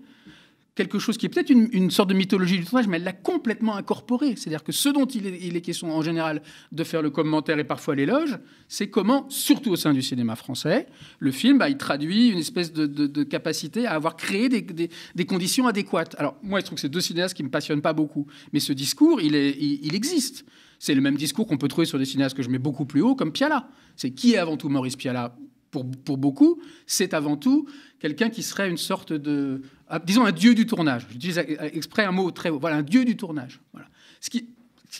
quelque chose qui est peut-être une, sorte de mythologie du tournage, mais elle l'a complètement incorporé. C'est-à-dire que ce dont il est, question en général de faire le commentaire et parfois l'éloge, c'est comment, surtout au sein du cinéma français, le film, bah, il traduit une espèce de, capacité à avoir créé des, conditions adéquates. Alors moi, je trouve que c'est deux cinéastes qui me passionnent pas beaucoup, mais ce discours, il, existe. C'est le même discours qu'on peut trouver sur des cinéastes que je mets beaucoup plus haut, comme Piala. C'est qui est avant tout Maurice Piala pour, beaucoup, c'est avant tout quelqu'un qui serait une sorte de, ah, disons, un dieu du tournage. je dis exprès un mot très haut. Voilà, un dieu du tournage. Voilà. Ce qui,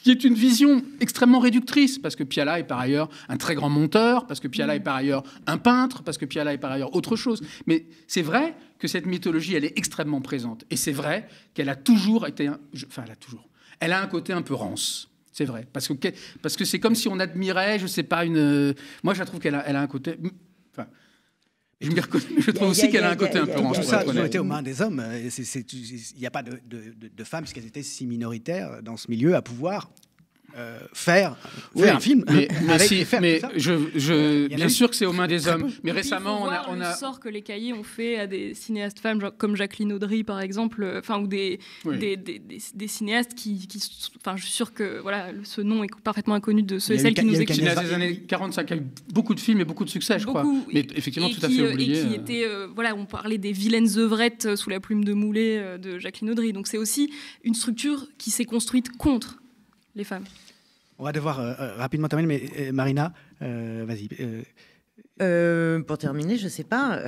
qui est une vision extrêmement réductrice, parce que Piala est par ailleurs un très grand monteur, parce que Piala est par ailleurs un peintre, parce que Piala est par ailleurs autre chose. Mais c'est vrai que cette mythologie, elle est extrêmement présente. Et c'est vrai qu'elle a toujours été... Enfin, elle a toujours... Elle a un côté un peu rance. C'est vrai. Parce que c'est parce que comme si on admirait, je sais pas, une... Moi, je trouve qu'elle a, elle a un côté je trouve aussi qu'elle a, un côté un peu rançon. Tout ça a été aux mains des hommes. Hein, il n'y a pas de, de, de, de femmes, puisqu'elles étaient si minoritaires dans ce milieu, à pouvoir euh, faire, un film. Mais, je, bien sûr que c'est aux mains des hommes. Mais récemment, on a, on le sort que les cahiers ont fait à des cinéastes femmes comme Jacqueline Audry, par exemple, euh, enfin ou des, des, cinéastes qui, enfin, je suis sûr que voilà, ce nom est parfaitement inconnu de ceux et celles qui nous écoutent. Il y a des années 40, ça a eu beaucoup de films et beaucoup de succès, je crois. Mais effectivement, tout à fait euh, oublié. Et qui était, voilà, on parlait des vilaines œuvrettes sous la plume de Moulet de Jacqueline Audry. Donc c'est aussi une structure qui s'est construite contre les femmes. On va devoir euh, euh, rapidement terminer, mais euh, Marina, vas-y. pour terminer, je ne sais pas.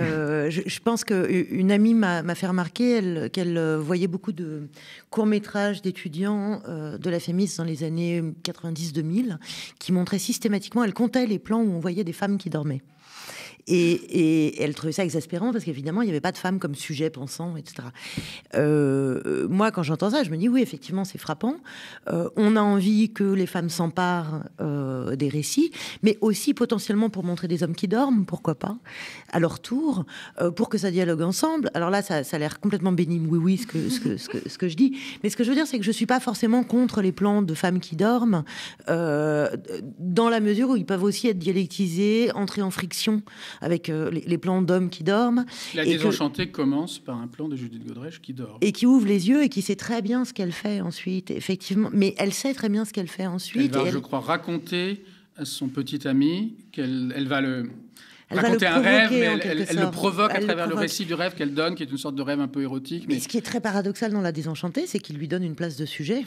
je, pense qu'une amie m'a fait remarquer qu'elle voyait beaucoup de courts-métrages d'étudiants de la FEMIS dans les années 90-2000 qui montraient systématiquement, elle comptait les plans où on voyait des femmes qui dormaient. Et, elle trouvait ça exaspérant parce qu'évidemment, il n'y avait pas de femmes comme sujet pensant, etc. Euh, moi, quand j'entends ça, je me dis oui, effectivement, c'est frappant. Euh, on a envie que les femmes s'emparent euh, des récits, mais aussi potentiellement pour montrer des hommes qui dorment, pourquoi pas, à leur tour, pour que ça dialogue ensemble. Alors là, ça, ça a l'air complètement béni, oui, oui, ce que, ce, que, ce que je dis. Mais ce que je veux dire, c'est que je ne suis pas forcément contre les plans de femmes qui dorment, dans la mesure où ils peuvent aussi être dialectisés, entrer en friction avec euh, les, plans d'hommes qui dorment. La désenchantée commence par un plan de Judith Godrèche qui dort. Et qui ouvre les yeux et qui sait très bien ce qu'elle fait ensuite, effectivement. Mais elle sait très bien ce qu'elle fait ensuite. Elle va, je crois, raconter à son petit ami qu'elle va le elle raconter un rêve, mais elle, le provoque à travers le, récit du rêve qu'elle donne, qui est une sorte de rêve un peu érotique. mais ce qui est très paradoxal dans La Désenchantée, c'est qu'il lui donne une place de sujet.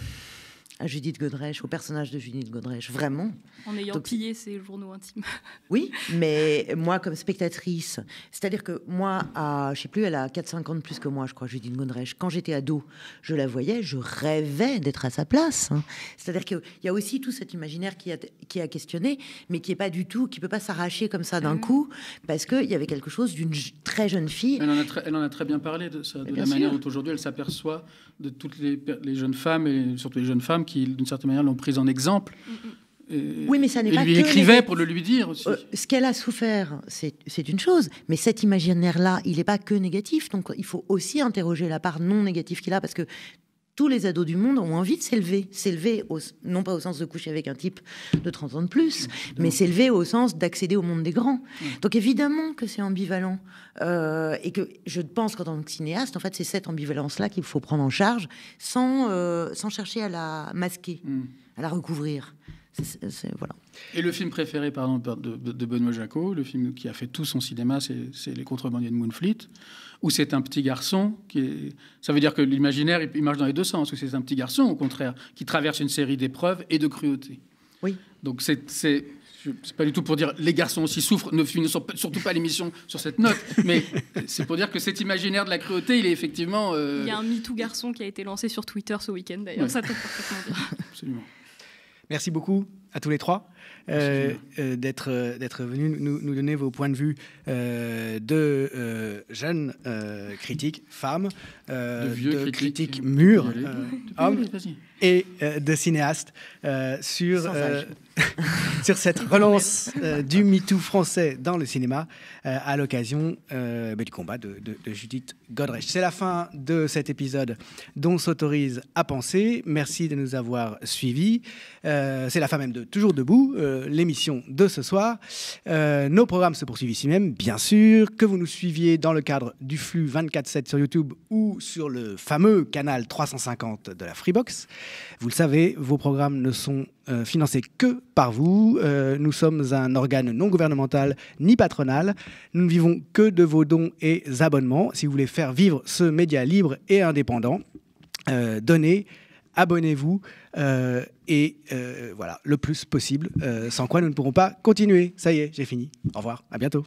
Judith Godrèche, au personnage de Judith Godrèche, vraiment. En ayant pillé ses journaux intimes. Oui, mais moi, comme spectatrice, c'est-à-dire que moi, à, je sais plus, elle a 4-5 ans de plus que moi, je crois, Judith Godrèche. Quand j'étais ado, je la voyais, je rêvais d'être à sa place. Hein. C'est-à-dire qu'il y a aussi tout cet imaginaire qui a, qui a questionné, mais qui est pas du tout, qui peut pas s'arracher comme ça d'un mm. coup, parce qu'il y avait quelque chose d'une très jeune fille. Elle en a très, bien parlé de ça, la manière dont aujourd'hui elle s'aperçoit de toutes les, les jeunes femmes et surtout les jeunes femmes qui qui, d'une certaine manière, l'ont prise en exemple. Mm, mm. oui, mais ça n'est pas lui écrivait pour le lui dire aussi. Euh, ce qu'elle a souffert, c'est une chose, mais cet imaginaire-là, il n'est pas que négatif. Donc, il faut aussi interroger la part non négative qu'il a, parce que tous les ados du monde ont envie de s'élever. S'élever, non pas au sens de coucher avec un type de 30 ans de plus, mais s'élever au sens d'accéder au monde des grands. Mmh. Donc évidemment que c'est ambivalent. Euh, et que je pense qu'en tant que cinéaste, en fait, c'est cette ambivalence-là qu'il faut prendre en charge sans, euh, sans chercher à la masquer, mmh. à la recouvrir. voilà. Et le film préféré pardon, de, de Benoît Jacot, le film qui a fait tout son cinéma, c'est Les Contrebandiers de Moonfleet ou c'est un petit garçon qui Ça veut dire que l'imaginaire, il marche dans les deux sens, ou c'est un petit garçon, au contraire, qui traverse une série d'épreuves et de cruautés. Oui. Donc c'est c'est pas du tout pour dire les garçons aussi souffrent, ne finissent surtout pas l'émission sur cette note, mais c'est pour dire que cet imaginaire de la cruauté, il est effectivement. Euh, il y a un MeToo garçon qui a été lancé sur Twitter ce week-end d'ailleurs, ça tombe parfaitement bien. Absolument. Merci beaucoup à tous les trois. Euh, euh, d'être euh, d'être venu nous, donner vos points de vue de jeunes critiques femmes, de, critiques, mûres, hommes et euh, de cinéastes euh, sur, euh, sur cette relance du MeToo français dans le cinéma à l'occasion bah, du combat de, Judith Godrech. C'est la fin de cet épisode dont s'autorise à penser. Merci de nous avoir suivis. C'est la fin même de Toujours debout, l'émission de ce soir. nos programmes se poursuivent ici même, bien sûr, que vous nous suiviez dans le cadre du flux 24-7 sur YouTube ou sur le fameux canal 350 de la Freebox. Vous le savez, vos programmes ne sont euh, financés que par vous. Euh, nous sommes un organe non gouvernemental ni patronal. Nous ne vivons que de vos dons et abonnements. Si vous voulez faire vivre ce média libre et indépendant, euh, donnez, abonnez-vous et voilà, le plus possible, sans quoi nous ne pourrons pas continuer. Ça y est, j'ai fini. Au revoir, à bientôt.